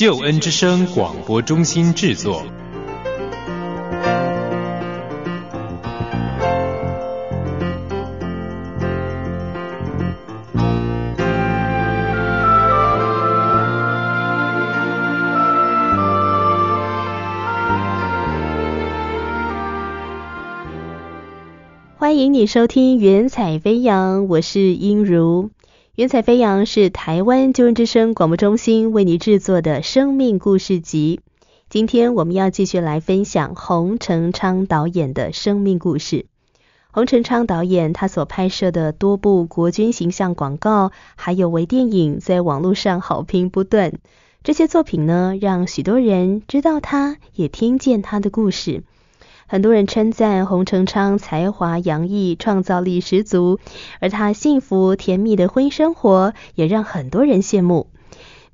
救恩之声广播中心制作。欢迎你收听《云彩飞扬》，我是英如。云彩飞扬是台湾救人之声广播中心为你制作的生命故事集。今天我们要继续来分享洪成昌导演的生命故事。洪成昌导演他所拍摄的多部国军形象广告，还有微电影，在网络上好评不断。这些作品呢，让许多人知道他，也听见他的故事。很多人称赞洪承昌才华洋溢，创造力十足，而他幸福甜蜜的婚姻生活也让很多人羡慕。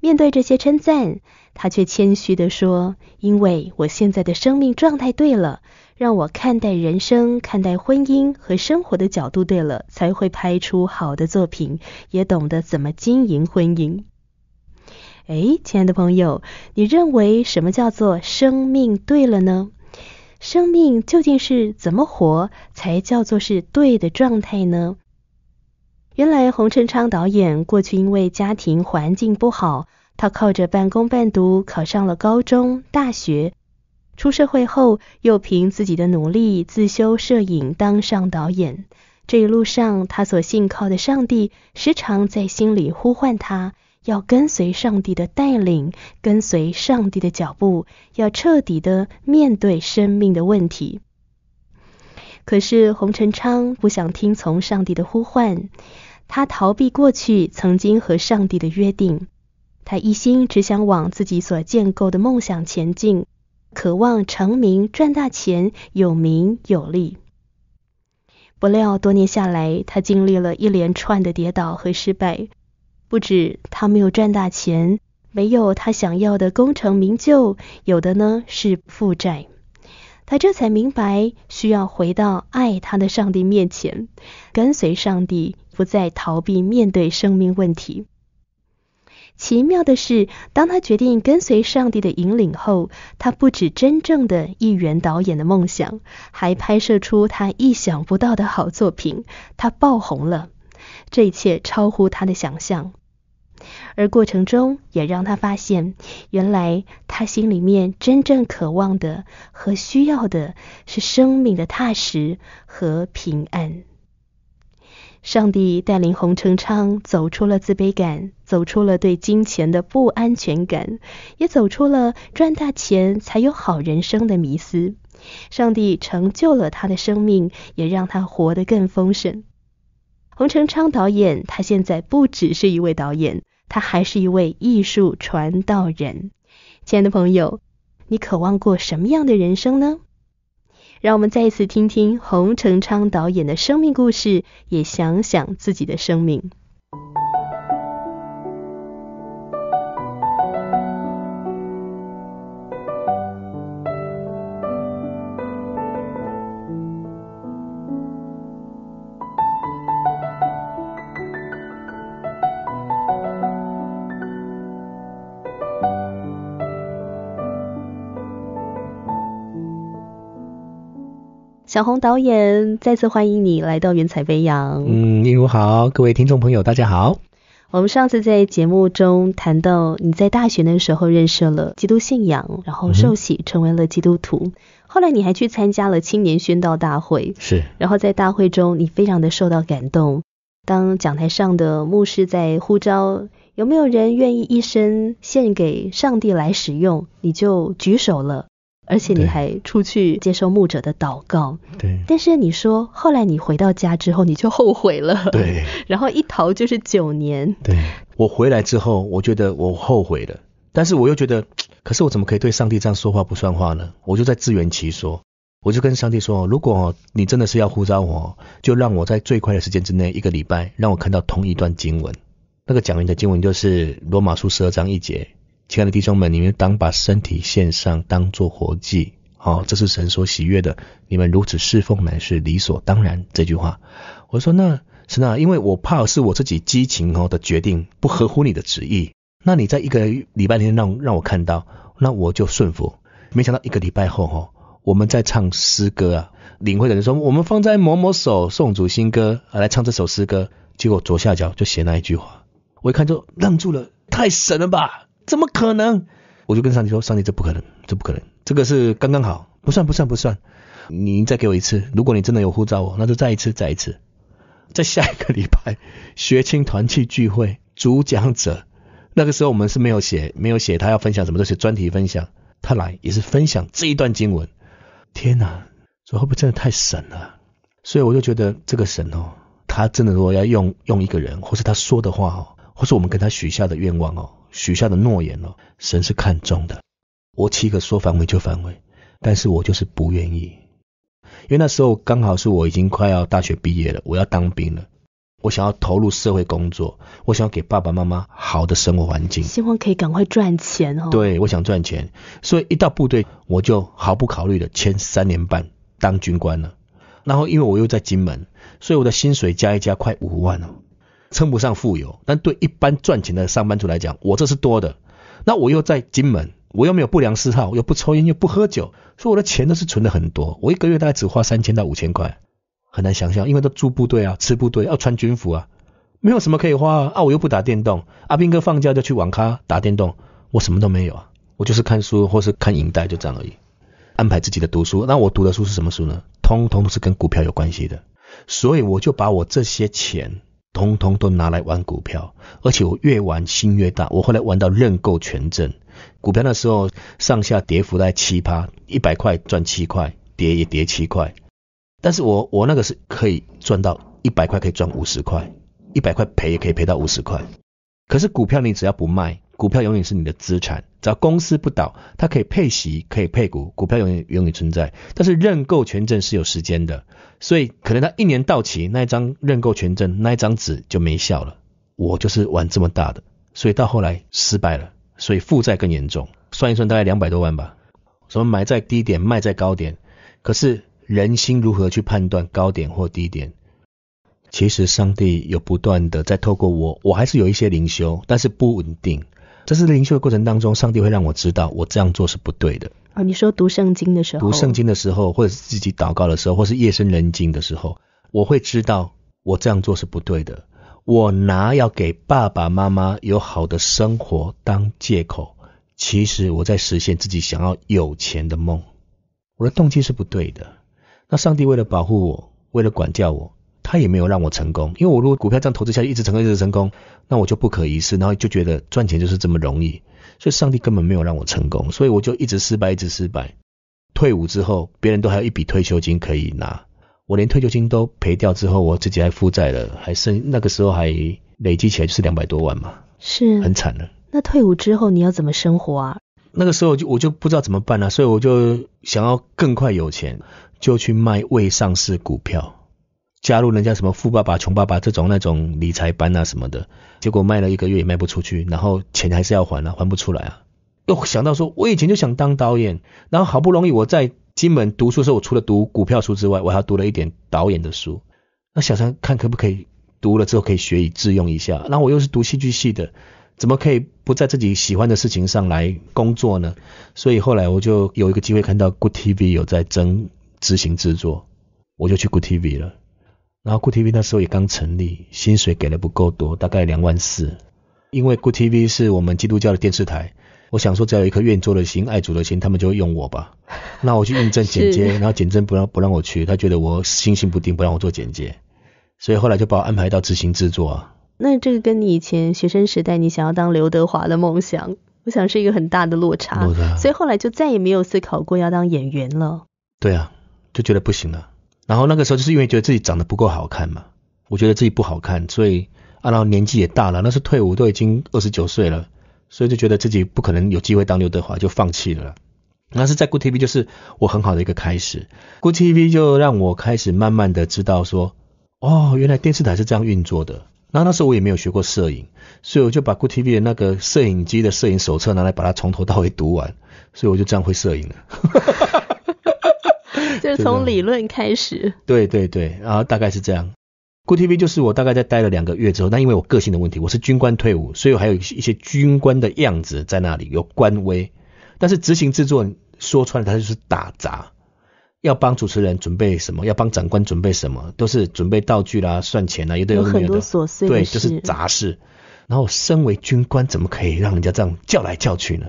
面对这些称赞，他却谦虚地说：“因为我现在的生命状态对了，让我看待人生、看待婚姻和生活的角度对了，才会拍出好的作品，也懂得怎么经营婚姻。”哎，亲爱的朋友，你认为什么叫做生命对了呢？生命究竟是怎么活才叫做是对的状态呢？原来洪承昌导演过去因为家庭环境不好，他靠着半工半读考上了高中、大学。出社会后，又凭自己的努力自修摄影，当上导演。这一路上，他所信靠的上帝时常在心里呼唤他。要跟随上帝的带领，跟随上帝的脚步，要彻底的面对生命的问题。可是洪承昌不想听从上帝的呼唤，他逃避过去曾经和上帝的约定，他一心只想往自己所建构的梦想前进，渴望成名、赚大钱、有名有利。不料多年下来，他经历了一连串的跌倒和失败。不止他没有赚大钱，没有他想要的功成名就，有的呢是负债。他这才明白，需要回到爱他的上帝面前，跟随上帝，不再逃避面对生命问题。奇妙的是，当他决定跟随上帝的引领后，他不止真正的一元导演的梦想，还拍摄出他意想不到的好作品，他爆红了。这一切超乎他的想象。而过程中也让他发现，原来他心里面真正渴望的和需要的是生命的踏实和平安。上帝带领洪成昌走出了自卑感，走出了对金钱的不安全感，也走出了赚大钱才有好人生的迷思。上帝成就了他的生命，也让他活得更丰盛。洪成昌导演，他现在不只是一位导演。他还是一位艺术传道人，亲爱的朋友，你渴望过什么样的人生呢？让我们再一次听听洪成昌导演的生命故事，也想想自己的生命。小红导演再次欢迎你来到《原彩飞扬》。嗯，你如好，各位听众朋友，大家好。我们上次在节目中谈到，你在大学的时候认识了基督信仰，然后受洗成为了基督徒。后来你还去参加了青年宣道大会，是。然后在大会中，你非常的受到感动。当讲台上的牧师在呼召有没有人愿意一生献给上帝来使用，你就举手了。而且你还出去接受牧者的祷告，对。但是你说后来你回到家之后，你就后悔了，对。然后一逃就是九年，对。我回来之后，我觉得我后悔了，但是我又觉得，可是我怎么可以对上帝这样说话不算话呢？我就在自圆其说，我就跟上帝说，如果你真的是要呼召我，就让我在最快的时间之内，一个礼拜，让我看到同一段经文，那个讲员的经文就是罗马书十二章一节。亲爱的弟兄们，你们当把身体献上，当做活祭，好，这是神所喜悦的。你们如此侍奉乃是理所当然。这句话，我说那神啊，因为我怕是我自己激情哦的决定不合乎你的旨意。那你在一个礼拜天让让我看到，那我就顺服。没想到一个礼拜后哈，我们在唱诗歌啊，领会的人说我们放在某某手，宋祖新歌啊、来唱这首诗歌，结果左下角就写那一句话，我一看就愣住了，太神了吧！怎么可能？我就跟上帝说：“上帝，这不可能，这不可能。这个是刚刚好，不算，不算，不算。你再给我一次。如果你真的有护照哦，那就再一次，再一次。在下一个礼拜学青团契聚会，主讲者那个时候我们是没有写，没有写他要分享什么，都写专题分享。他来也是分享这一段经文。天呐，这会不会真的太神了？所以我就觉得这个神哦，他真的如果要用用一个人，或是他说的话哦，或是我们跟他许下的愿望哦。”许下的诺言了，神是看重的。我岂可说反悔就反悔？但是我就是不愿意，因为那时候刚好是我已经快要大学毕业了，我要当兵了，我想要投入社会工作，我想要给爸爸妈妈好的生活环境，希望可以赶快赚钱哦。对，我想赚钱，所以一到部队我就毫不考虑的签三年半当军官了。然后因为我又在金门，所以我的薪水加一加快五万哦。称不上富有，但对一般赚钱的上班族来讲，我这是多的。那我又在金门，我又没有不良嗜好，又不抽烟，又不喝酒，所以我的钱都是存的很多。我一个月大概只花三千到五千块，很难想象，因为都住部队啊，吃部队，要穿军服啊，没有什么可以花啊。我又不打电动，阿兵哥放假就去网咖打电动，我什么都没有啊。我就是看书或是看影带，就这样而已。安排自己的读书，那我读的书是什么书呢？通通都是跟股票有关系的。所以我就把我这些钱。通通都拿来玩股票，而且我越玩心越大。我后来玩到认购权证股票那时候，上下跌幅在七趴，一百块赚七块，跌也跌七块。但是我我那个是可以赚到一百块可以赚五十块，一百块赔也可以赔到五十块。可是股票你只要不卖。股票永远是你的资产，只要公司不倒，它可以配息，可以配股，股票永远永远存在。但是认购权证是有时间的，所以可能它一年到期，那一张认购权证，那一张纸就没效了。我就是玩这么大的，所以到后来失败了，所以负债更严重，算一算大概两百多万吧。什么买在低点，卖在高点，可是人心如何去判断高点或低点？其实上帝有不断的在透过我，我还是有一些灵修，但是不稳定。这是灵修的过程当中，上帝会让我知道我这样做是不对的。哦，你说读圣经的时候，读圣经的时候，或者是自己祷告的时候，或是夜深人静的时候，我会知道我这样做是不对的。我拿要给爸爸妈妈有好的生活当借口，其实我在实现自己想要有钱的梦。我的动机是不对的。那上帝为了保护我，为了管教我。他也没有让我成功，因为我如果股票这样投资下去，一直成功一直成功，那我就不可一世，然后就觉得赚钱就是这么容易，所以上帝根本没有让我成功，所以我就一直失败一直失败。退伍之后，别人都还有一笔退休金可以拿，我连退休金都赔掉之后，我自己还负债了，还剩那个时候还累积起来就是两百多万嘛，是很惨的。那退伍之后你要怎么生活啊？那个时候就我就不知道怎么办了，所以我就想要更快有钱，就去卖未上市股票。加入人家什么富爸爸穷爸爸这种那种理财班啊什么的，结果卖了一个月也卖不出去，然后钱还是要还啊，还不出来啊。又想到说，我以前就想当导演，然后好不容易我在金门读书的时候，我除了读股票书之外，我还读了一点导演的书。那想想看，可不可以读了之后可以学以致用一下？那我又是读戏剧系的，怎么可以不在自己喜欢的事情上来工作呢？所以后来我就有一个机会看到 Good TV 有在征执行制作，我就去 Good TV 了。然后 Good TV 那时候也刚成立，薪水给的不够多，大概两万四。因为 Good TV 是我们基督教的电视台，我想说只要有一颗愿做的心、爱主的心，他们就会用我吧。那我去印证剪接，然后剪接不让不让我去，他觉得我心性不定，不让我做剪接。所以后来就把我安排到执行制作。啊。那这个跟你以前学生时代你想要当刘德华的梦想，我想是一个很大的落差。所以后来就再也没有思考过要当演员了。对啊，就觉得不行了。然后那个时候就是因为觉得自己长得不够好看嘛，我觉得自己不好看，所以啊，然后年纪也大了，那是退伍都已经二十九岁了，所以就觉得自己不可能有机会当刘德华，就放弃了。那是在 Good TV，就是我很好的一个开始。Good TV 就让我开始慢慢的知道说，哦，原来电视台是这样运作的。然后那时候我也没有学过摄影，所以我就把 Good TV 的那个摄影机的摄影手册拿来把它从头到尾读完，所以我就这样会摄影了。就从理论开始，对对对，啊，大概是这样。Good TV 就是我大概在待了两个月之后，那因为我个性的问题，我是军官退伍，所以我还有一一些军官的样子在那里，有官威。但是执行制作说穿了，他就是打杂，要帮主持人准备什么，要帮长官准备什么，都是准备道具啦、算钱啦，也都有很多琐碎的对，就是杂事。然后身为军官，怎么可以让人家这样叫来叫去呢？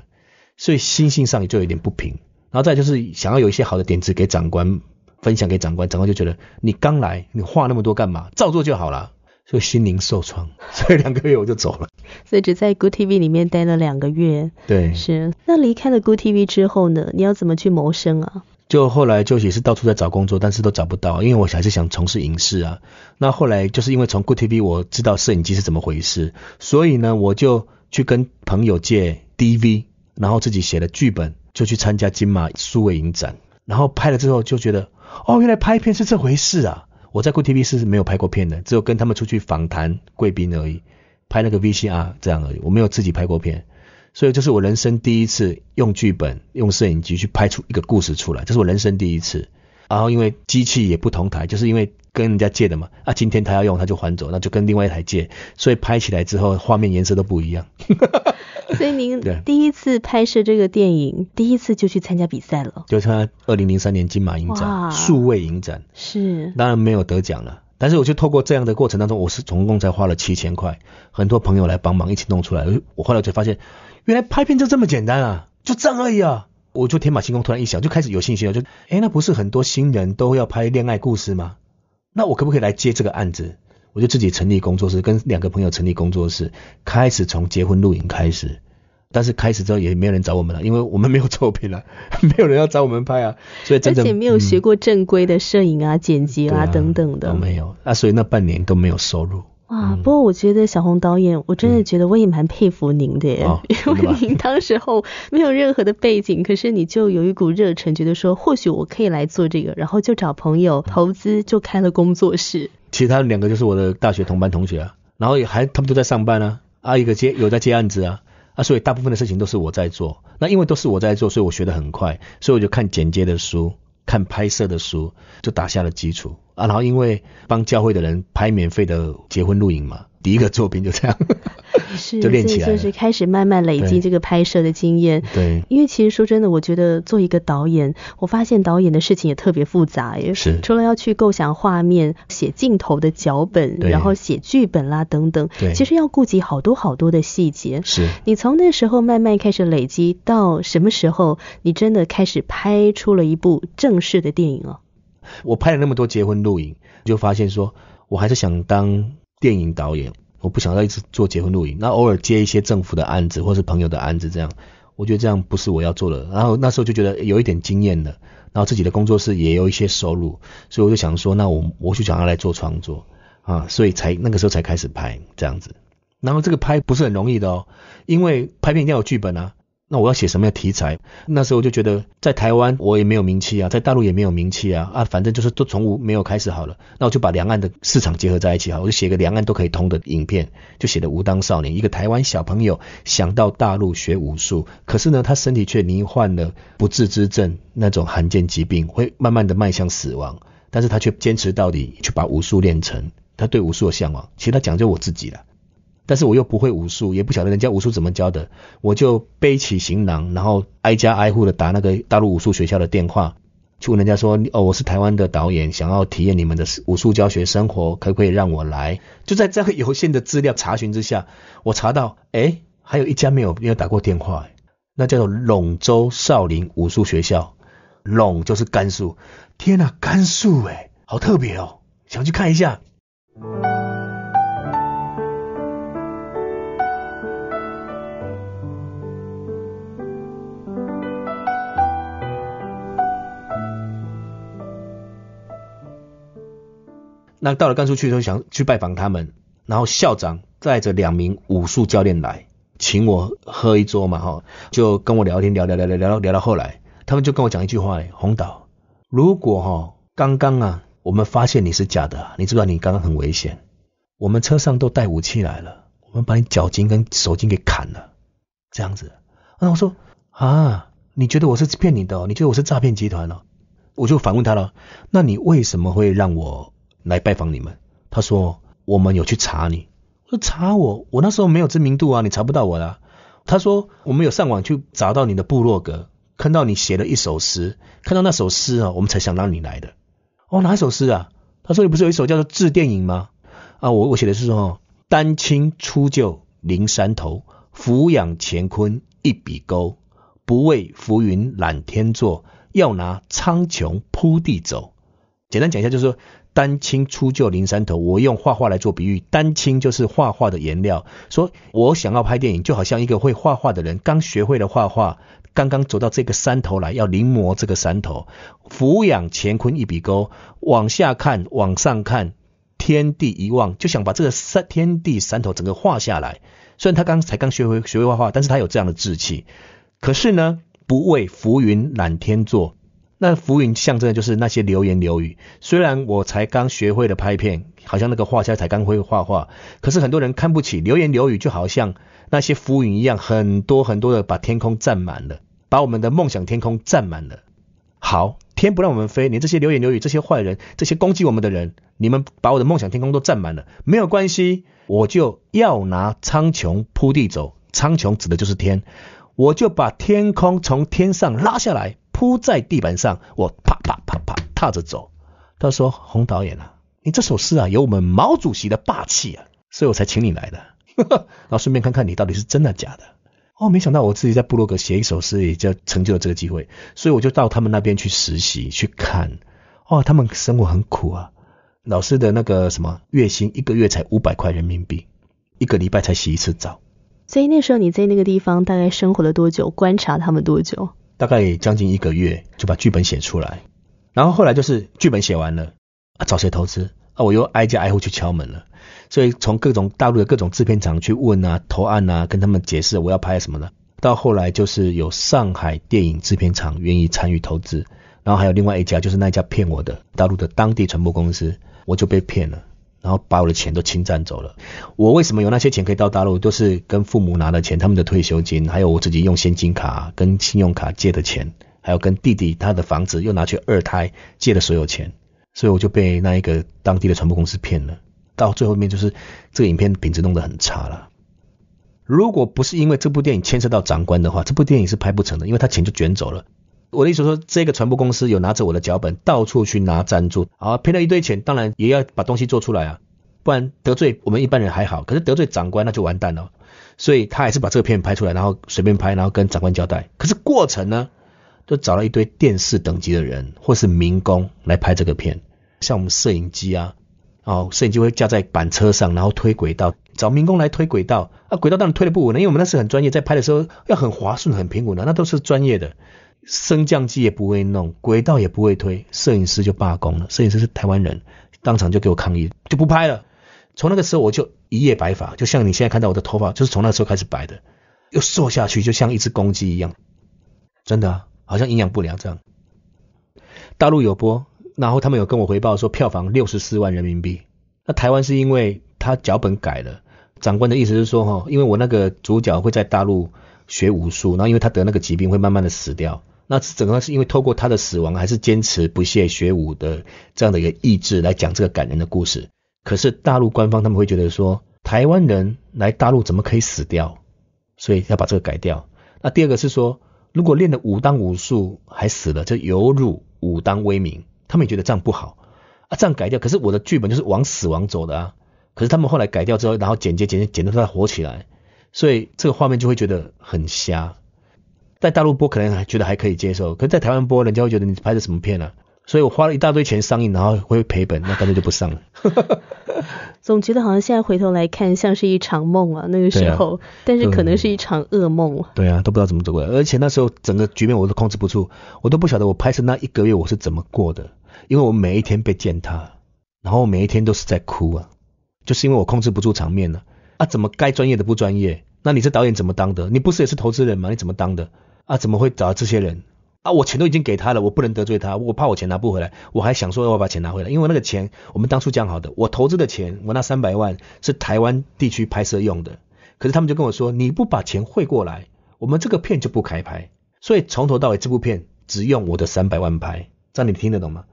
所以心性上就有点不平。然后再就是想要有一些好的点子给长官分享给长官，长官就觉得你刚来，你话那么多干嘛？照做就好了，所以心灵受创，所以两个月我就走了。所以只在 Good TV 里面待了两个月。对，是。那离开了 Good TV 之后呢？你要怎么去谋生啊？就后来就也是到处在找工作，但是都找不到，因为我还是想从事影视啊。那后来就是因为从 Good TV 我知道摄影机是怎么回事，所以呢，我就去跟朋友借 DV，然后自己写了剧本。就去参加金马苏围影展，然后拍了之后就觉得，哦，原来拍片是这回事啊！我在国 TV 是没有拍过片的，只有跟他们出去访谈贵宾而已，拍那个 VCR 这样而已，我没有自己拍过片，所以这是我人生第一次用剧本、用摄影机去拍出一个故事出来，这是我人生第一次。然后因为机器也不同台，就是因为跟人家借的嘛。啊，今天他要用，他就还走，那就跟另外一台借。所以拍起来之后，画面颜色都不一样。所以您第一次拍摄这个电影，第一次就去参加比赛了？就参加二零零三年金马影展，数位影展。是，当然没有得奖了。但是我就透过这样的过程当中，我是总共才花了七千块，很多朋友来帮忙一起弄出来。我后来就发现，原来拍片就这么简单啊，就这样而已啊。我就天马行空，突然一想，就开始有信心了。就，哎，那不是很多新人都要拍恋爱故事吗？那我可不可以来接这个案子？我就自己成立工作室，跟两个朋友成立工作室，开始从结婚录影开始。但是开始之后也没有人找我们了，因为我们没有作品了，没有人要找我们拍啊。所以，而且没有学过正规的摄影啊、剪辑啊等等的，都没有啊。所以那半年都没有收入。哇，不过我觉得小红导演，我真的觉得我也蛮佩服您的耶，因为您当时候没有任何的背景，可是你就有一股热忱，觉得说或许我可以来做这个，然后就找朋友投资，就开了工作室。其他两个就是我的大学同班同学啊，然后也还他们都在上班啊，啊一个接有在接案子啊，啊所以大部分的事情都是我在做。那因为都是我在做，所以我学的很快，所以我就看剪接的书。看拍摄的书，就打下了基础啊。然后因为帮教会的人拍免费的结婚录影嘛。第一个作品就这样，就练起来，就是开始慢慢累积这个拍摄的经验。对，因为其实说真的，我觉得做一个导演，我发现导演的事情也特别复杂耶。是，除了要去构想画面、写镜头的脚本，然后写剧本啦等等，对，其实要顾及好多好多的细节。是，你从那时候慢慢开始累积，到什么时候你真的开始拍出了一部正式的电影啊？我拍了那么多结婚录影，就发现说我还是想当。电影导演，我不想要一直做结婚录影，那偶尔接一些政府的案子或是朋友的案子，这样我觉得这样不是我要做的。然后那时候就觉得有一点经验了，然后自己的工作室也有一些收入，所以我就想说，那我我就想要来做创作啊，所以才那个时候才开始拍这样子。然后这个拍不是很容易的哦，因为拍片一定要有剧本啊。那我要写什么样的题材？那时候我就觉得在台湾我也没有名气啊，在大陆也没有名气啊，啊，反正就是都从无没有开始好了。那我就把两岸的市场结合在一起好，我就写个两岸都可以通的影片，就写的无当少年，一个台湾小朋友想到大陆学武术，可是呢他身体却罹患了不治之症那种罕见疾病，会慢慢的迈向死亡，但是他却坚持到底去把武术练成，他对武术的向往，其实他讲究我自己了。但是我又不会武术，也不晓得人家武术怎么教的，我就背起行囊，然后挨家挨户的打那个大陆武术学校的电话，去问人家说：哦，我是台湾的导演，想要体验你们的武术教学生活，可不可以让我来？就在这个有限的资料查询之下，我查到，哎，还有一家没有没有打过电话，那叫做陇州少林武术学校，陇就是甘肃，天呐，甘肃，哎，好特别哦，想去看一下。那到了甘肃去的时候，想去拜访他们，然后校长带着两名武术教练来，请我喝一桌嘛，哈，就跟我聊天，聊聊聊聊聊到聊到后来，他们就跟我讲一句话嘞：“红岛，如果哈刚刚啊，我们发现你是假的，你知道你刚刚很危险，我们车上都带武器来了，我们把你脚筋跟手筋给砍了，这样子。”那我说：“啊，你觉得我是骗你的？你觉得我是诈骗集团了？”我就反问他了：“那你为什么会让我？”来拜访你们，他说我们有去查你，说查我，我那时候没有知名度啊，你查不到我的。他说我们有上网去找到你的部落格，看到你写了一首诗，看到那首诗啊，我们才想让你来的。哦，哪一首诗啊？他说你不是有一首叫做《致电影》吗？啊，我我写的是什丹青初就灵山头，俯仰乾坤一笔勾，不畏浮云揽天作。要拿苍穹铺地走。简单讲一下，就是说。丹青出就临山头，我用画画来做比喻，丹青就是画画的颜料。说我想要拍电影，就好像一个会画画的人刚学会了画画，刚刚走到这个山头来，要临摹这个山头。俯仰乾坤一笔勾，往下看，往上看，天地一望，就想把这个山天地山头整个画下来。虽然他刚才刚学会学会画画，但是他有这样的志气。可是呢，不畏浮云拦天作。那浮云象征的就是那些流言流语。虽然我才刚学会了拍片，好像那个画家才刚会画画，可是很多人看不起流言流语，就好像那些浮云一样，很多很多的把天空占满了，把我们的梦想天空占满了。好，天不让我们飞，连这些流言流语，这些坏人，这些攻击我们的人，你们把我的梦想天空都占满了，没有关系，我就要拿苍穹铺地走。苍穹指的就是天，我就把天空从天上拉下来。铺在地板上，我啪啪啪啪踏着走。他说：“洪导演啊，你这首诗啊有我们毛主席的霸气啊，所以我才请你来的。然后顺便看看你到底是真的假的。”哦，没想到我自己在部落格写一首诗，也就成就了这个机会。所以我就到他们那边去实习去看。哦，他们生活很苦啊，老师的那个什么月薪一个月才五百块人民币，一个礼拜才洗一次澡。所以那时候你在那个地方大概生活了多久？观察他们多久？大概将近一个月就把剧本写出来，然后后来就是剧本写完了，啊找谁投资啊我又挨家挨户去敲门了，所以从各种大陆的各种制片厂去问啊投案啊跟他们解释我要拍什么呢，到后来就是有上海电影制片厂愿意参与投资，然后还有另外一家就是那一家骗我的大陆的当地传播公司，我就被骗了。然后把我的钱都侵占走了。我为什么有那些钱可以到大陆？都是跟父母拿的钱，他们的退休金，还有我自己用现金卡跟信用卡借的钱，还有跟弟弟他的房子又拿去二胎借的所有钱。所以我就被那一个当地的传播公司骗了。到最后面就是这个影片品质弄得很差了。如果不是因为这部电影牵涉到长官的话，这部电影是拍不成的，因为他钱就卷走了。我的意思说，这个传播公司有拿着我的脚本到处去拿赞助，啊，赔了一堆钱，当然也要把东西做出来啊，不然得罪我们一般人还好，可是得罪长官那就完蛋了。所以他还是把这个片拍出来，然后随便拍，然后跟长官交代。可是过程呢，就找了一堆电视等级的人或是民工来拍这个片，像我们摄影机啊，哦，摄影机会架在板车上，然后推轨道，找民工来推轨道啊，轨道当然推的不稳了，因为我们那是很专业，在拍的时候要很滑顺很平稳的，那都是专业的。升降机也不会弄，轨道也不会推，摄影师就罢工了。摄影师是台湾人，当场就给我抗议，就不拍了。从那个时候，我就一夜白发，就像你现在看到我的头发，就是从那时候开始白的。又瘦下去，就像一只公鸡一样，真的，好像营养不良这样。大陆有播，然后他们有跟我回报说票房六十四万人民币。那台湾是因为他脚本改了，长官的意思是说，哈，因为我那个主角会在大陆学武术，然后因为他得那个疾病，会慢慢的死掉。那整个是因为透过他的死亡，还是坚持不懈学武的这样的一个意志来讲这个感人的故事。可是大陆官方他们会觉得说，台湾人来大陆怎么可以死掉？所以要把这个改掉。那第二个是说，如果练了武当武术还死了，就犹辱武当威名。他们也觉得这样不好啊，这样改掉。可是我的剧本就是往死亡走的啊。可是他们后来改掉之后，然后剪接剪接剪到他活起来，所以这个画面就会觉得很瞎。在大陆播可能还觉得还可以接受，可在台湾播，人家会觉得你拍的什么片啊？所以我花了一大堆钱上映，然后会赔本，那干脆就不上了。总觉得好像现在回头来看，像是一场梦啊，那个时候，但是可能是一场噩梦。对啊，都不知道怎么走过来，而且那时候整个局面我都控制不住，我都不晓得我拍摄那一个月我是怎么过的，因为我每一天被践踏，然后我每一天都是在哭啊，就是因为我控制不住场面了啊，怎么该专业的不专业？那你是导演怎么当的？你不是也是投资人吗？你怎么当的？啊，怎么会找到这些人？啊，我钱都已经给他了，我不能得罪他，我怕我钱拿不回来，我还想说要把钱拿回来，因为那个钱我们当初讲好的，我投资的钱，我那三百万是台湾地区拍摄用的，可是他们就跟我说，你不把钱汇过来，我们这个片就不开拍，所以从头到尾这部片只用我的三百万拍，这样你听得懂吗？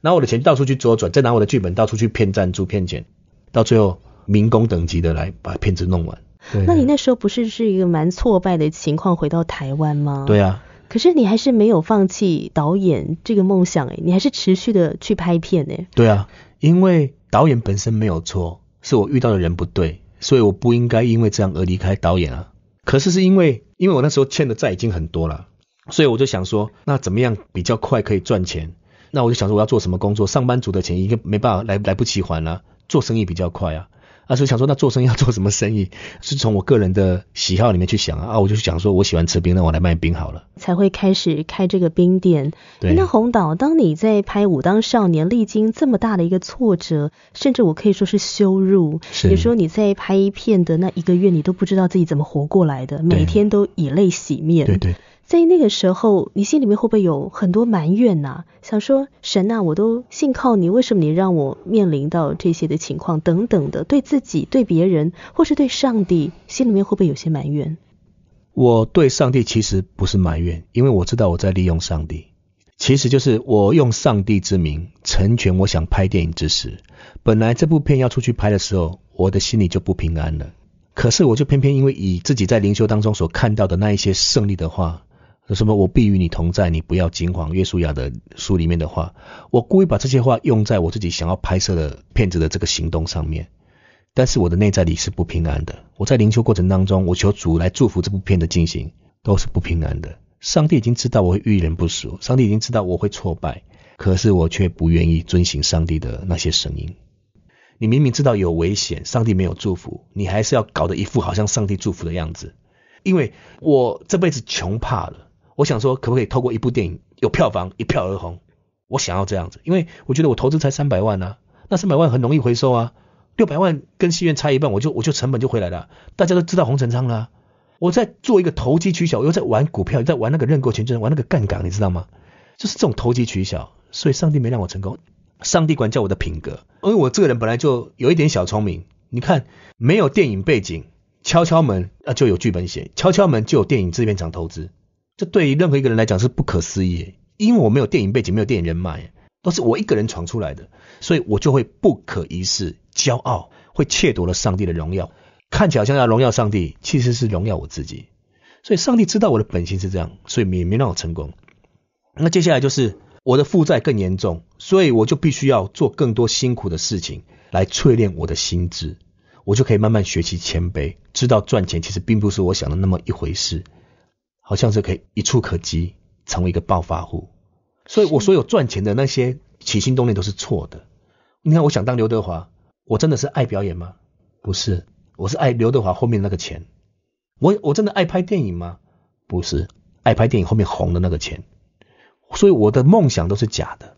拿我的钱到处去周转，再拿我的剧本到处去骗赞助、骗钱，到最后民工等级的来把片子弄完。那你那时候不是是一个蛮挫败的情况回到台湾吗？对啊。可是你还是没有放弃导演这个梦想哎，你还是持续的去拍片哎。对啊，因为导演本身没有错，是我遇到的人不对，所以我不应该因为这样而离开导演啊。可是是因为因为我那时候欠的债已经很多了，所以我就想说，那怎么样比较快可以赚钱？那我就想说我要做什么工作？上班族的钱应该没办法来来不及还了，做生意比较快啊。啊，所以想说，那做生意要做什么生意？是从我个人的喜好里面去想啊，啊，我就想说，我喜欢吃冰，那我来卖冰好了，才会开始开这个冰店。对，那红岛，当你在拍《武当少年》，历经这么大的一个挫折，甚至我可以说是羞辱。是。你说你在拍一片的那一个月，你都不知道自己怎么活过来的，每天都以泪洗面。对对。在那个时候，你心里面会不会有很多埋怨呐？想说神呐，我都信靠你，为什么你让我面临到这些的情况等等的？对自己、对别人，或是对上帝，心里面会不会有些埋怨？我对上帝其实不是埋怨，因为我知道我在利用上帝，其实就是我用上帝之名成全我想拍电影之时。本来这部片要出去拍的时候，我的心里就不平安了。可是我就偏偏因为以自己在灵修当中所看到的那一些胜利的话。有什么？我必与你同在，你不要惊慌。约书亚的书里面的话，我故意把这些话用在我自己想要拍摄的片子的这个行动上面。但是我的内在里是不平安的。我在灵修过程当中，我求主来祝福这部片的进行，都是不平安的。上帝已经知道我会遇人不淑，上帝已经知道我会挫败，可是我却不愿意遵行上帝的那些声音。你明明知道有危险，上帝没有祝福，你还是要搞得一副好像上帝祝福的样子，因为我这辈子穷怕了。我想说，可不可以透过一部电影有票房一票而红？我想要这样子，因为我觉得我投资才三百万呢，那三百万很容易回收啊，六百万跟戏院差一半，我就我就成本就回来了。大家都知道红尘仓了，我在做一个投机取巧，又在玩股票，在玩那个认购权就是玩那个杠杆，你知道吗？就是这种投机取巧，所以上帝没让我成功，上帝管教我的品格，因为我这个人本来就有一点小聪明。你看，没有电影背景，敲敲门啊就有剧本写，敲敲门就有电影制片厂投资。这对于任何一个人来讲是不可思议，因为我没有电影背景，没有电影人脉，都是我一个人闯出来的，所以我就会不可一世、骄傲，会窃夺了上帝的荣耀，看起来像要荣耀上帝，其实是荣耀我自己。所以，上帝知道我的本性是这样，所以没没让我成功。那接下来就是我的负债更严重，所以我就必须要做更多辛苦的事情来淬炼我的心智，我就可以慢慢学习谦卑，知道赚钱其实并不是我想的那么一回事。好像是可以一触可及，成为一个暴发户。所以，我所有赚钱的那些起心动念都是错的。你看，我想当刘德华，我真的是爱表演吗？不是，我是爱刘德华后面那个钱。我我真的爱拍电影吗？不是，爱拍电影后面红的那个钱。所以，我的梦想都是假的。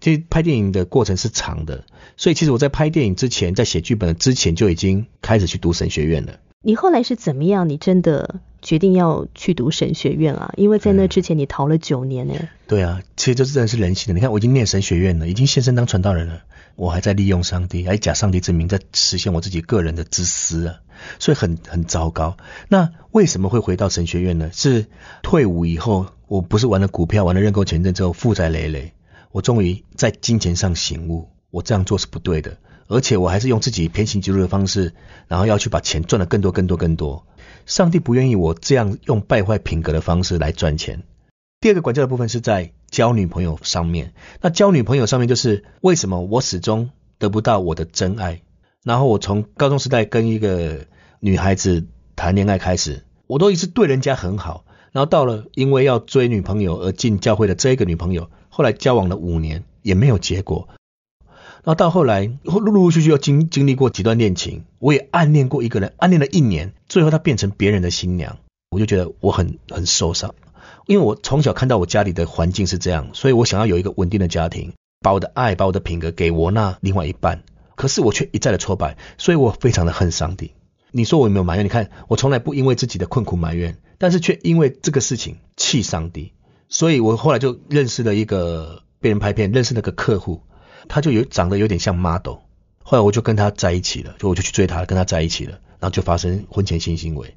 其实拍电影的过程是长的，所以其实我在拍电影之前，在写剧本之前就已经开始去读神学院了。你后来是怎么样？你真的？决定要去读神学院啊，因为在那之前你逃了九年呢。对啊，其实这真的是人性的。你看，我已经念神学院了，已经现身当传道人了，我还在利用上帝，还假上帝之名在实现我自己个人的自私啊，所以很很糟糕。那为什么会回到神学院呢？是退伍以后，我不是玩了股票，玩了认购权证之后负债累累，我终于在金钱上醒悟，我这样做是不对的，而且我还是用自己偏行己路的方式，然后要去把钱赚得更多、更多、更多。上帝不愿意我这样用败坏品格的方式来赚钱。第二个管教的部分是在交女朋友上面。那交女朋友上面就是为什么我始终得不到我的真爱？然后我从高中时代跟一个女孩子谈恋爱开始，我都一直对人家很好。然后到了因为要追女朋友而进教会的这一个女朋友，后来交往了五年也没有结果。然后到后来，陆陆续续又经经历过几段恋情，我也暗恋过一个人，暗恋了一年，最后她变成别人的新娘，我就觉得我很很受伤，因为我从小看到我家里的环境是这样，所以我想要有一个稳定的家庭，把我的爱，把我的品格给我那另外一半，可是我却一再的挫败，所以我非常的恨上帝。你说我有没有埋怨？你看我从来不因为自己的困苦埋怨，但是却因为这个事情气上帝，所以我后来就认识了一个被人拍片，认识那个客户。他就有长得有点像 model，后来我就跟他在一起了，就我就去追他，跟他在一起了，然后就发生婚前性行为。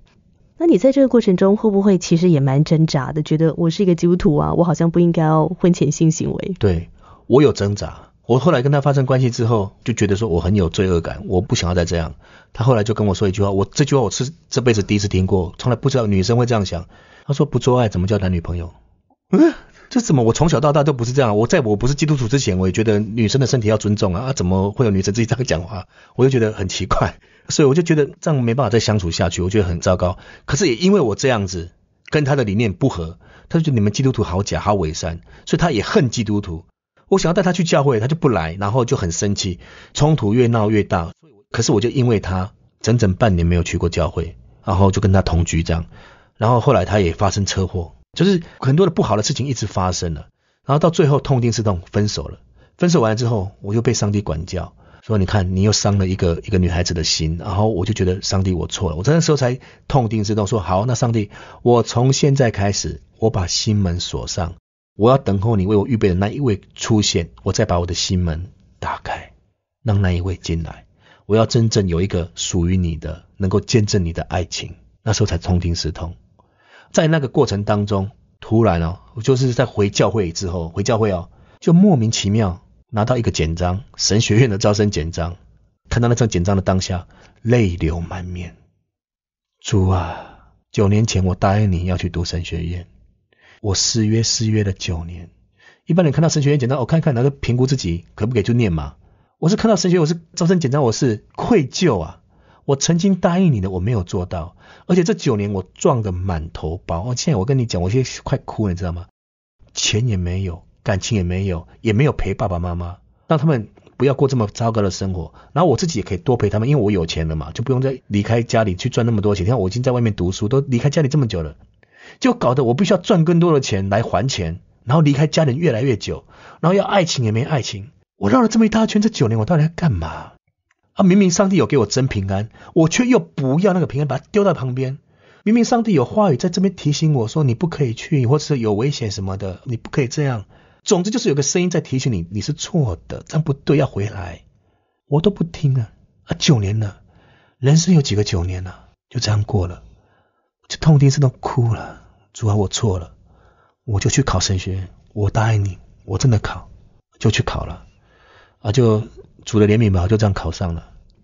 那你在这个过程中会不会其实也蛮挣扎的？觉得我是一个基督徒啊，我好像不应该要婚前性行为。对我有挣扎，我后来跟他发生关系之后，就觉得说我很有罪恶感，我不想要再这样。他后来就跟我说一句话，我这句话我是这辈子第一次听过，从来不知道女生会这样想。他说不做爱怎么叫男女朋友？嗯。这怎么？我从小到大都不是这样。我在我不是基督徒之前，我也觉得女生的身体要尊重啊！啊，怎么会有女生自己这样讲话？我就觉得很奇怪，所以我就觉得这样没办法再相处下去，我觉得很糟糕。可是也因为我这样子跟他的理念不合，他就觉得你们基督徒好假好伪善，所以他也恨基督徒。我想要带他去教会，他就不来，然后就很生气，冲突越闹越大。可是我就因为他整整半年没有去过教会，然后就跟他同居这样，然后后来他也发生车祸。就是很多的不好的事情一直发生了，然后到最后痛定思痛，分手了。分手完了之后，我又被上帝管教，说你看你又伤了一个一个女孩子的心，然后我就觉得上帝我错了，我那时候才痛定思痛，说好那上帝，我从现在开始我把心门锁上，我要等候你为我预备的那一位出现，我再把我的心门打开，让那一位进来，我要真正有一个属于你的，能够见证你的爱情，那时候才痛定思痛。在那个过程当中，突然哦，我就是在回教会之后，回教会哦，就莫名其妙拿到一个简章，神学院的招生简章，看到那张简章的当下，泪流满面。主啊，九年前我答应你要去读神学院，我失约失约了九年。一般人看到神学院简章，我看看，然后评估自己可不可以就念嘛。我是看到神学，我是招生简章，我是愧疚啊。我曾经答应你的，我没有做到，而且这九年我撞得满头包。我现在我跟你讲，我现在快哭了，你知道吗？钱也没有，感情也没有，也没有陪爸爸妈妈，让他们不要过这么糟糕的生活，然后我自己也可以多陪他们，因为我有钱了嘛，就不用再离开家里去赚那么多钱。你看，我已经在外面读书，都离开家里这么久了，就搞得我必须要赚更多的钱来还钱，然后离开家人越来越久，然后要爱情也没爱情，我绕了这么一大圈，这九年我到底要干嘛？啊！明明上帝有给我真平安，我却又不要那个平安，把它丢到旁边。明明上帝有话语在这边提醒我说：“你不可以去，或是有危险什么的，你不可以这样。”总之就是有个声音在提醒你，你是错的，这样不对，要回来。我都不听啊！啊，九年了，人生有几个九年呢？就这样过了，这痛定思痛，哭了。主啊，我错了，我就去考神学院。我答应你，我真的考，就去考了。啊，就。主的怜悯吧，就这样考上了。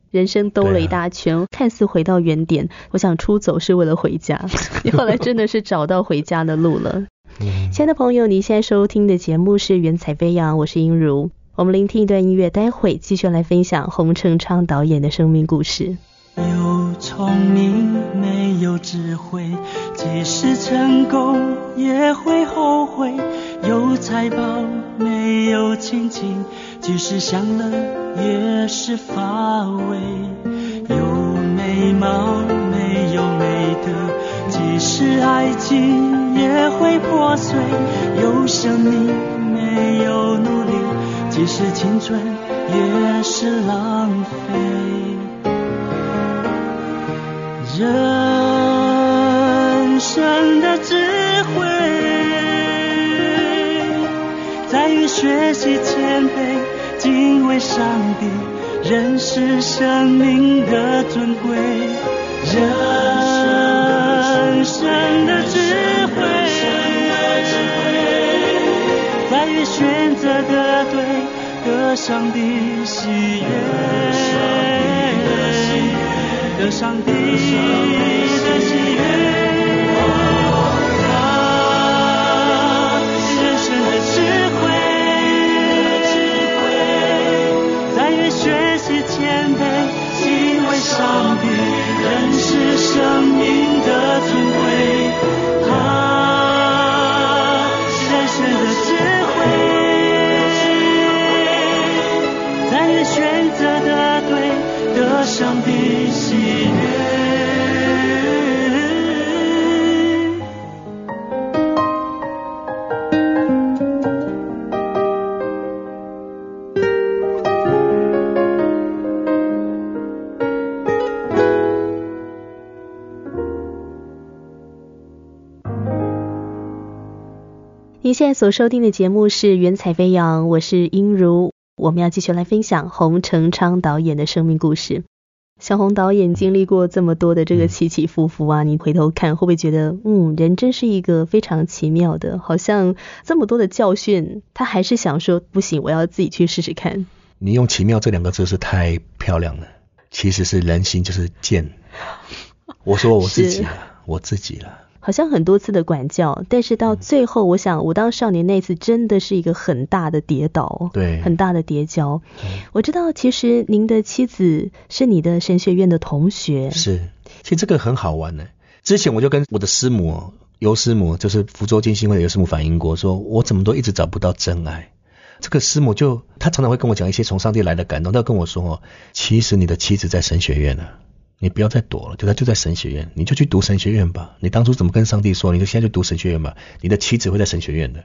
人生兜了一大圈，看似回到原点。我想出走是为了回家，后来真的是找到回家的路了。亲爱的朋友，你现在收听的节目是《原彩飞扬》，我是英如。我们聆听一段音乐，待会继续来分享洪成昌导演的生命故事。有聪明，没有智慧，即使成功也会后悔。有财宝没有亲情，即使享乐也是乏味；有美貌没有美德，即使爱情也会破碎；有生命没有努力，即使青春也是浪费。人。学习谦卑，敬畏上帝，认识生命的尊贵，人生的智慧，在于选择的对，得上帝喜悦，得上帝。上帝，认是生命。你现在所收听的节目是《原彩飞扬》，我是英茹，我们要继续来分享洪成昌导演的生命故事。小洪导演经历过这么多的这个起起伏伏啊，你回头看会不会觉得，嗯，人真是一个非常奇妙的，好像这么多的教训，他还是想说不行，我要自己去试试看。你用“奇妙”这两个字是太漂亮了，其实是人心就是贱。我说我自己了，我自己了。好像很多次的管教，但是到最后，我想《武当少年》那次真的是一个很大的跌倒，对，很大的跌跤。我知道，其实您的妻子是你的神学院的同学。是，其实这个很好玩呢。之前我就跟我的师母，尤师母，就是福州金星会的尤师母反映过，说我怎么都一直找不到真爱。这个师母就她常常会跟我讲一些从上帝来的感动，她跟我说其实你的妻子在神学院啊。你不要再躲了，就他就在神学院，你就去读神学院吧。你当初怎么跟上帝说？你就现在就读神学院吧。你的妻子会在神学院的，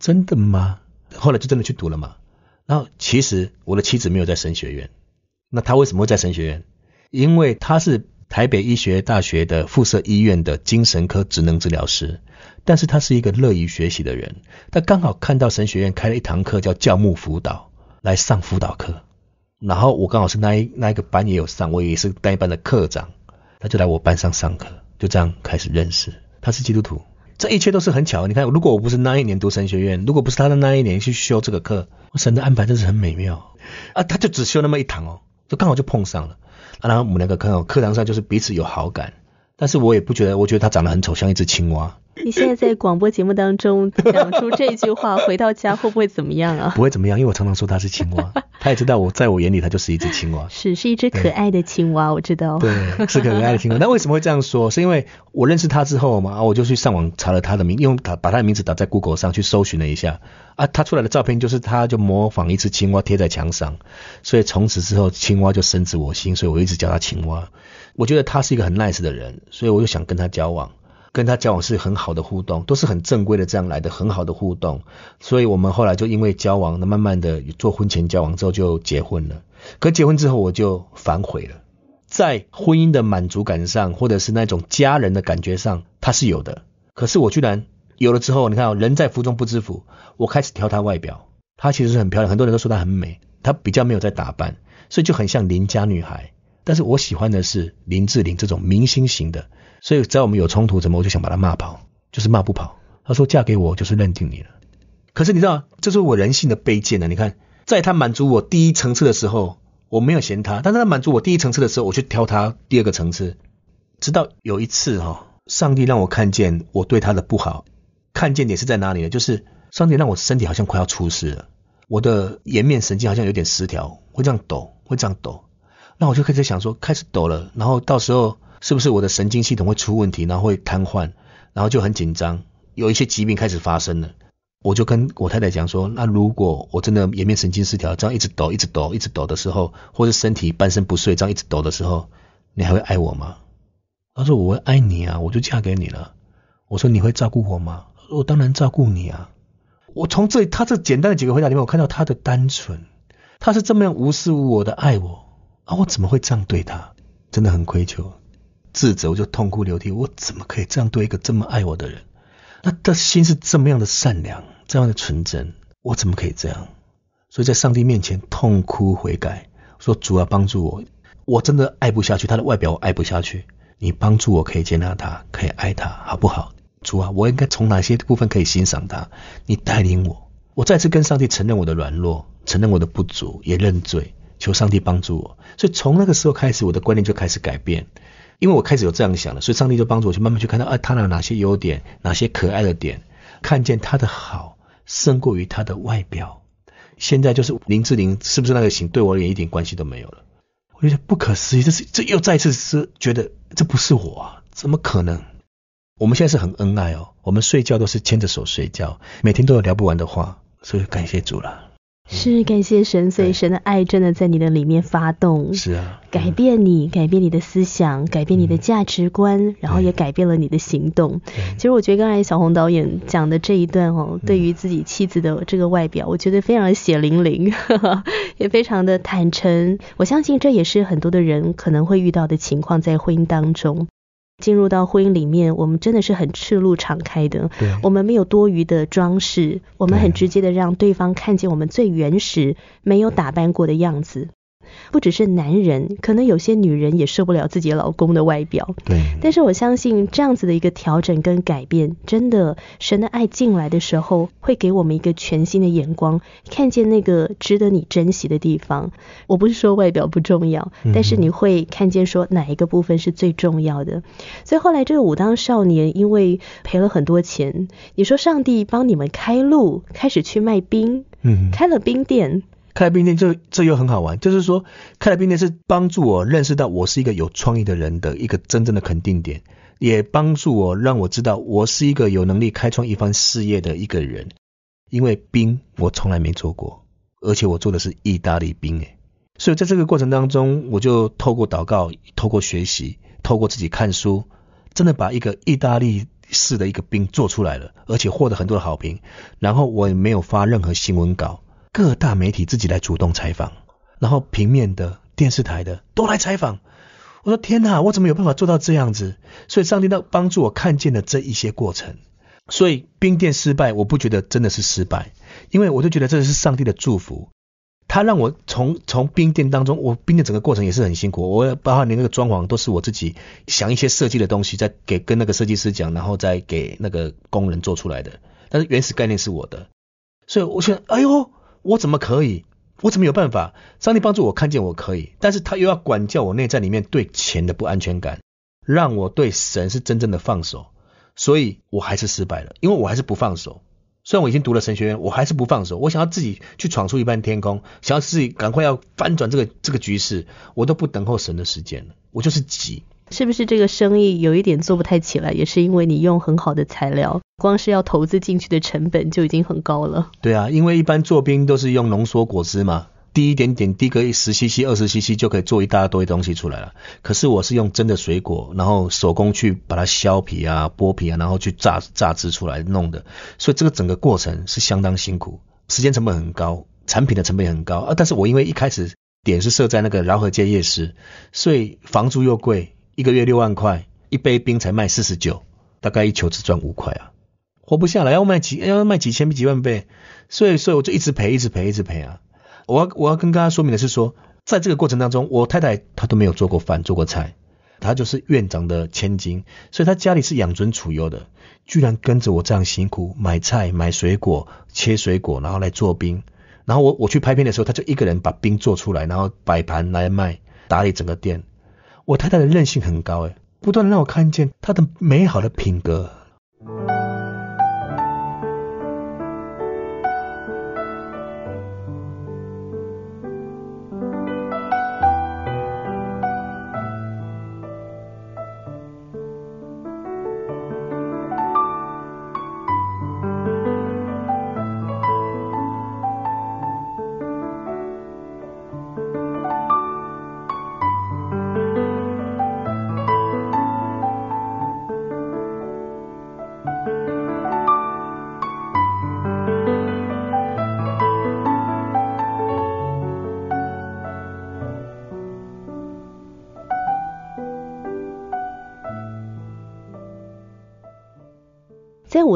真的吗？后来就真的去读了嘛。然后其实我的妻子没有在神学院，那她为什么会在神学院？因为她是台北医学大学的附设医院的精神科职能治疗师，但是她是一个乐于学习的人，她刚好看到神学院开了一堂课叫教牧辅导，来上辅导课。然后我刚好是那一那一个班也有上，我也是一班的课长，他就来我班上上课，就这样开始认识。他是基督徒，这一切都是很巧。你看，如果我不是那一年读神学院，如果不是他的那一年去修这个课，神的安排真是很美妙啊！他就只修那么一堂哦，就刚好就碰上了。然后我们两个刚好课堂上就是彼此有好感，但是我也不觉得，我觉得他长得很丑，像一只青蛙。你现在在 广播节目当中讲出这句话，回到家会不会怎么样啊？不会怎么样，因为我常常说它是青蛙，他也知道我在我眼里它就是一只青蛙，是是一只可爱的青蛙，我知道。对，是可爱的青蛙。那为什么会这样说？是因为我认识他之后嘛，我就去上网查了他的名，用打把他的名字打在 Google 上去搜寻了一下，啊，他出来的照片就是他就模仿一只青蛙贴在墙上，所以从此之后青蛙就深植我心，所以我一直叫他青蛙。我觉得他是一个很 nice 的人，所以我就想跟他交往。跟他交往是很好的互动，都是很正规的这样来的很好的互动，所以我们后来就因为交往，那慢慢的做婚前交往之后就结婚了。可结婚之后我就反悔了，在婚姻的满足感上，或者是那种家人的感觉上，他是有的。可是我居然有了之后，你看哦，人在福中不知福，我开始挑她外表，她其实是很漂亮，很多人都说她很美，她比较没有在打扮，所以就很像邻家女孩。但是我喜欢的是林志玲这种明星型的。所以只要我们有冲突，怎么我就想把他骂跑，就是骂不跑。他说嫁给我就是认定你了，可是你知道，这是我人性的卑贱呢。你看，在他满足我第一层次的时候，我没有嫌他；，但是他满足我第一层次的时候，我去挑他第二个层次。直到有一次，哈，上帝让我看见我对他的不好，看见点是在哪里呢？就是上帝让我身体好像快要出事了，我的颜面神经好像有点失调，会这样抖，会这样抖。那我就开始想说，开始抖了，然后到时候。是不是我的神经系统会出问题，然后会瘫痪，然后就很紧张，有一些疾病开始发生了。我就跟我太太讲说：“那如果我真的颜面神经失调，这样一直抖、一直抖、一直抖的时候，或是身体半身不遂，这样一直抖的时候，你还会爱我吗？”她说：“我会爱你啊，我就嫁给你了。”我说：“你会照顾我吗？”我当然照顾你啊。我从这他这简单的几个回答里面，我看到他的单纯，他是这么样无私无我的爱我啊！我怎么会这样对他？真的很愧疚。自责，我就痛哭流涕。我怎么可以这样对一个这么爱我的人？那的心是这么样的善良，这样的纯真，我怎么可以这样？所以在上帝面前痛哭悔改，说主啊，帮助我，我真的爱不下去他的外表，我爱不下去。你帮助我可以接纳他，可以爱他，好不好？主啊，我应该从哪些部分可以欣赏他？你带领我，我再次跟上帝承认我的软弱，承认我的不足，也认罪，求上帝帮助我。所以从那个时候开始，我的观念就开始改变。因为我开始有这样想了，所以上帝就帮助我去慢慢去看到，啊，他有哪些优点，哪些可爱的点，看见他的好胜过于他的外表。现在就是林志玲是不是那个型，对我而言一点关系都没有了。我觉得不可思议，这是这又再次是觉得这不是我，怎么可能？我们现在是很恩爱哦，我们睡觉都是牵着手睡觉，每天都有聊不完的话，所以感谢主了。是感谢神，所以神的爱真的在你的里面发动，是啊，改变你，改变你的思想，改变你的价值观，然后也改变了你的行动。其实我觉得刚才小红导演讲的这一段哦，对于自己妻子的这个外表，我觉得非常血淋淋，也非常的坦诚。我相信这也是很多的人可能会遇到的情况，在婚姻当中。进入到婚姻里面，我们真的是很赤露敞开的，我们没有多余的装饰，我们很直接的让对方看见我们最原始、没有打扮过的样子。不只是男人，可能有些女人也受不了自己老公的外表。对。但是我相信这样子的一个调整跟改变，真的，神的爱进来的时候，会给我们一个全新的眼光，看见那个值得你珍惜的地方。我不是说外表不重要，但是你会看见说哪一个部分是最重要的。所以后来这个武当少年因为赔了很多钱，你说上帝帮你们开路，开始去卖冰，开了冰店。开冰店就这又很好玩，就是说开冰店是帮助我认识到我是一个有创意的人的一个真正的肯定点，也帮助我让我知道我是一个有能力开创一番事业的一个人。因为冰我从来没做过，而且我做的是意大利冰诶，所以在这个过程当中，我就透过祷告、透过学习、透过自己看书，真的把一个意大利式的一个冰做出来了，而且获得很多的好评，然后我也没有发任何新闻稿。各大媒体自己来主动采访，然后平面的、电视台的都来采访。我说：“天哪，我怎么有办法做到这样子？”所以，上帝的帮助我看见了这一些过程。所以，冰店失败，我不觉得真的是失败，因为我就觉得这是上帝的祝福。他让我从从冰店当中，我冰店整个过程也是很辛苦。我包括连那个装潢都是我自己想一些设计的东西，再给跟那个设计师讲，然后再给那个工人做出来的。但是原始概念是我的，所以我想，哎呦。我怎么可以？我怎么有办法？上帝帮助我看见我可以，但是他又要管教我内在里面对钱的不安全感，让我对神是真正的放手。所以我还是失败了，因为我还是不放手。虽然我已经读了神学院，我还是不放手。我想要自己去闯出一番天空，想要自己赶快要翻转这个这个局势，我都不等候神的时间了，我就是急。是不是这个生意有一点做不太起来，也是因为你用很好的材料，光是要投资进去的成本就已经很高了。对啊，因为一般做冰都是用浓缩果汁嘛，滴一点点，滴个十 CC、二十 CC 就可以做一大堆东西出来了。可是我是用真的水果，然后手工去把它削皮啊、剥皮啊，然后去榨榨汁出来弄的，所以这个整个过程是相当辛苦，时间成本很高，产品的成本也很高啊。但是我因为一开始点是设在那个饶河街夜市，所以房租又贵。一个月六万块，一杯冰才卖四十九，大概一球只赚五块啊，活不下来，要卖几要卖几千几万倍，所以所以我就一直赔一直赔一直赔啊。我要我要跟大家说明的是说，在这个过程当中，我太太她都没有做过饭做过菜，她就是院长的千金，所以她家里是养尊处优的，居然跟着我这样辛苦买菜买水果切水果，然后来做冰，然后我我去拍片的时候，她就一个人把冰做出来，然后摆盘来卖，打理整个店。我太太的韧性很高，哎，不断的让我看见她的美好的品格。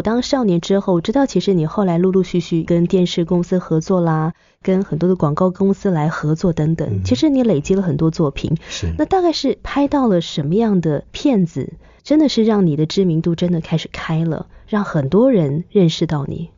当少年之后，我知道其实你后来陆陆续续跟电视公司合作啦，跟很多的广告公司来合作等等，其实你累积了很多作品。是，那大概是拍到了什么样的片子，真的是让你的知名度真的开始开了，让很多人认识到你。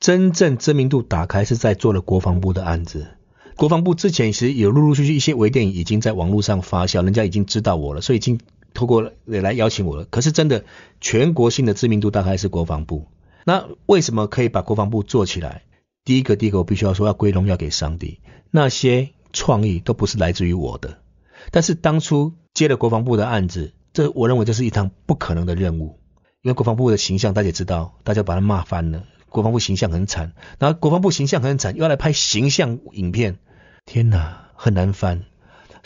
真正知名度打开是在做了国防部的案子。国防部之前其实有陆陆续续一些微电影已经在网络上发酵，人家已经知道我了，所以已经。透过来邀请我了，可是真的全国性的知名度大概是国防部。那为什么可以把国防部做起来？第一个，第一个我必须要说要归荣要给上帝，那些创意都不是来自于我的。但是当初接了国防部的案子，这我认为这是一趟不可能的任务，因为国防部的形象大家也知道，大家把他骂翻了，国防部形象很惨。然后国防部形象很惨，又要来拍形象影片，天哪，很难翻。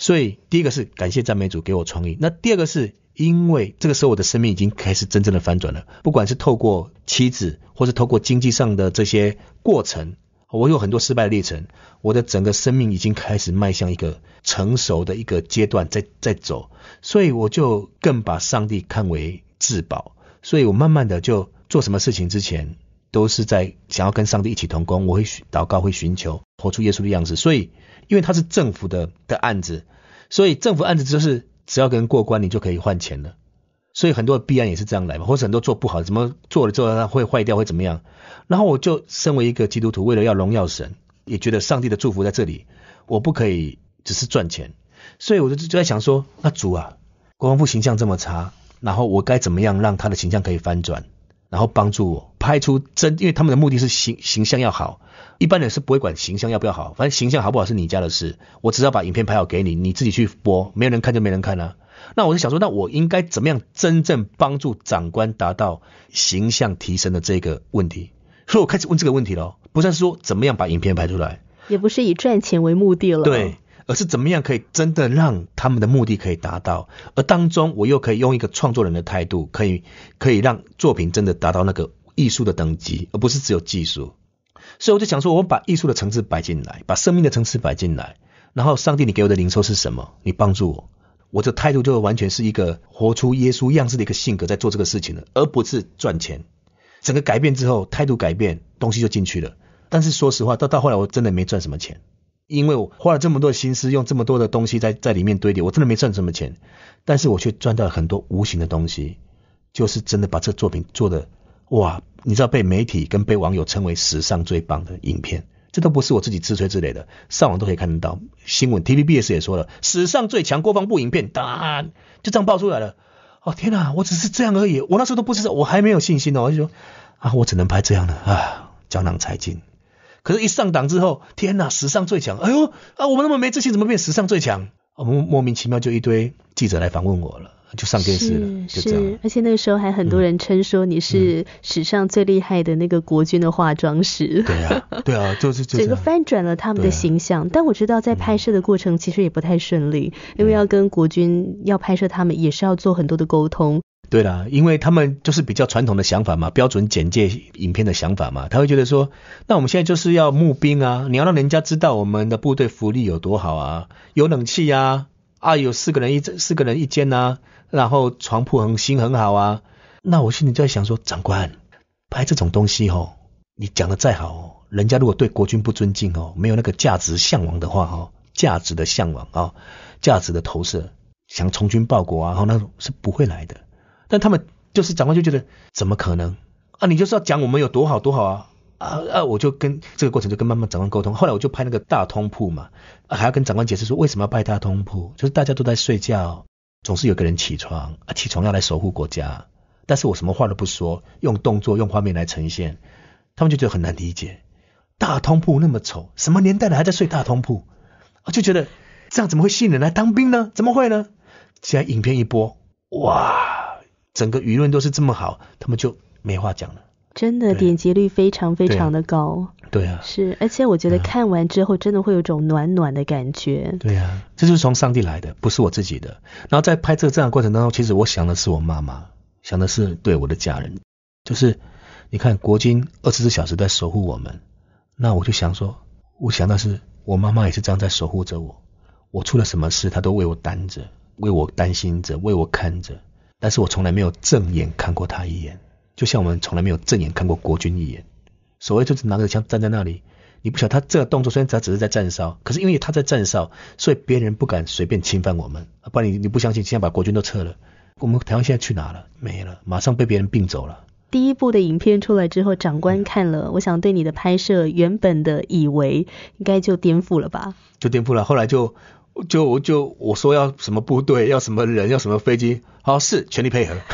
所以，第一个是感谢赞美主给我创意。那第二个是因为这个时候我的生命已经开始真正的翻转了，不管是透过妻子，或是透过经济上的这些过程，我有很多失败的历程，我的整个生命已经开始迈向一个成熟的一个阶段，在在走，所以我就更把上帝看为至宝，所以我慢慢的就做什么事情之前，都是在想要跟上帝一起同工，我会祷告，会寻求。活出耶稣的样子，所以因为他是政府的的案子，所以政府案子就是只要跟人过关，你就可以换钱了。所以很多弊案也是这样来嘛，或者很多做不好，怎么做了做会坏掉，会怎么样？然后我就身为一个基督徒，为了要荣耀神，也觉得上帝的祝福在这里，我不可以只是赚钱，所以我就就在想说，那主啊，国防部形象这么差，然后我该怎么样让他的形象可以翻转，然后帮助我拍出真，因为他们的目的是形形象要好。一般人是不会管形象要不要好，反正形象好不好是你家的事。我只要把影片拍好给你，你自己去播，没有人看就没人看啦。那我就想说，那我应该怎么样真正帮助长官达到形象提升的这个问题？所以我开始问这个问题了，不再是说怎么样把影片拍出来，也不是以赚钱为目的了，对，而是怎么样可以真的让他们的目的可以达到，而当中我又可以用一个创作人的态度，可以可以让作品真的达到那个艺术的等级，而不是只有技术。所以我就想说，我们把艺术的层次摆进来，把生命的层次摆进来，然后上帝，你给我的灵兽是什么？你帮助我，我的态度就完全是一个活出耶稣样子的一个性格在做这个事情了，而不是赚钱。整个改变之后，态度改变，东西就进去了。但是说实话，到到后来，我真的没赚什么钱，因为我花了这么多心思，用这么多的东西在在里面堆叠，我真的没赚什么钱。但是我却赚到了很多无形的东西，就是真的把这作品做的。哇，你知道被媒体跟被网友称为史上最棒的影片，这都不是我自己自吹之类的，上网都可以看得到。新闻 TVBS 也说了，史上最强国防部影片，答案就这样爆出来了。哦天呐，我只是这样而已，我那时候都不知道，我还没有信心哦，我就说啊，我只能拍这样的啊，江郎才尽。可是，一上档之后，天呐，史上最强，哎呦啊，我们那么没自信，怎么变史上最强？我们莫名其妙就一堆记者来访问我了。就上电视了，是，而且那个时候还很多人称说你是史上最厉害的那个国军的化妆师。对啊，对啊，就是整个翻转了他们的形象。但我知道在拍摄的过程其实也不太顺利，因为要跟国军要拍摄他们也是要做很多的沟通。对啦，因为他们就是比较传统的想法嘛，标准简介影片的想法嘛，他会觉得说，那我们现在就是要募兵啊，你要让人家知道我们的部队福利有多好啊，有冷气呀，啊，有四个人一四个人一间啊。然后床铺很新很好啊，那我心里就在想说，长官拍这种东西哦，你讲的再好，人家如果对国军不尊敬哦，没有那个价值向往的话哦，价值的向往啊，价值的投射，想从军报国啊，然那是不会来的。但他们就是长官就觉得怎么可能啊？你就是要讲我们有多好多好啊啊啊！我就跟这个过程就跟慢慢长官沟通，后来我就拍那个大通铺嘛，还要跟长官解释说为什么要拍大通铺，就是大家都在睡觉。总是有个人起床啊，起床要来守护国家，但是我什么话都不说，用动作、用画面来呈现，他们就觉得很难理解。大通铺那么丑，什么年代了还在睡大通铺？我就觉得这样怎么会吸引人来当兵呢？怎么会呢？现在影片一播，哇，整个舆论都是这么好，他们就没话讲了。真的点击率非常非常的高。对啊，是，而且我觉得看完之后真的会有种暖暖的感觉。对啊，这就是从上帝来的，不是我自己的。然后在拍这个战场过程当中，其实我想的是我妈妈，想的是对我的家人。就是你看国军二十四小时在守护我们，那我就想说，我想到是我妈妈也是这样在守护着我，我出了什么事，她都为我担着，为我担心着，为我看着。但是我从来没有正眼看过她一眼，就像我们从来没有正眼看过国军一眼。所谓就是拿着枪站在那里，你不晓得他这个动作，虽然他只是在站哨，可是因为他在站哨，所以别人不敢随便侵犯我们。不然你你不相信，现在把国军都撤了，我们台湾现在去哪了？没了，马上被别人并走了。第一部的影片出来之后，长官看了，我想对你的拍摄原本的以为应该就颠覆了吧？就颠覆了。后来就就就我说要什么部队，要什么人，要什么飞机，好是全力配合。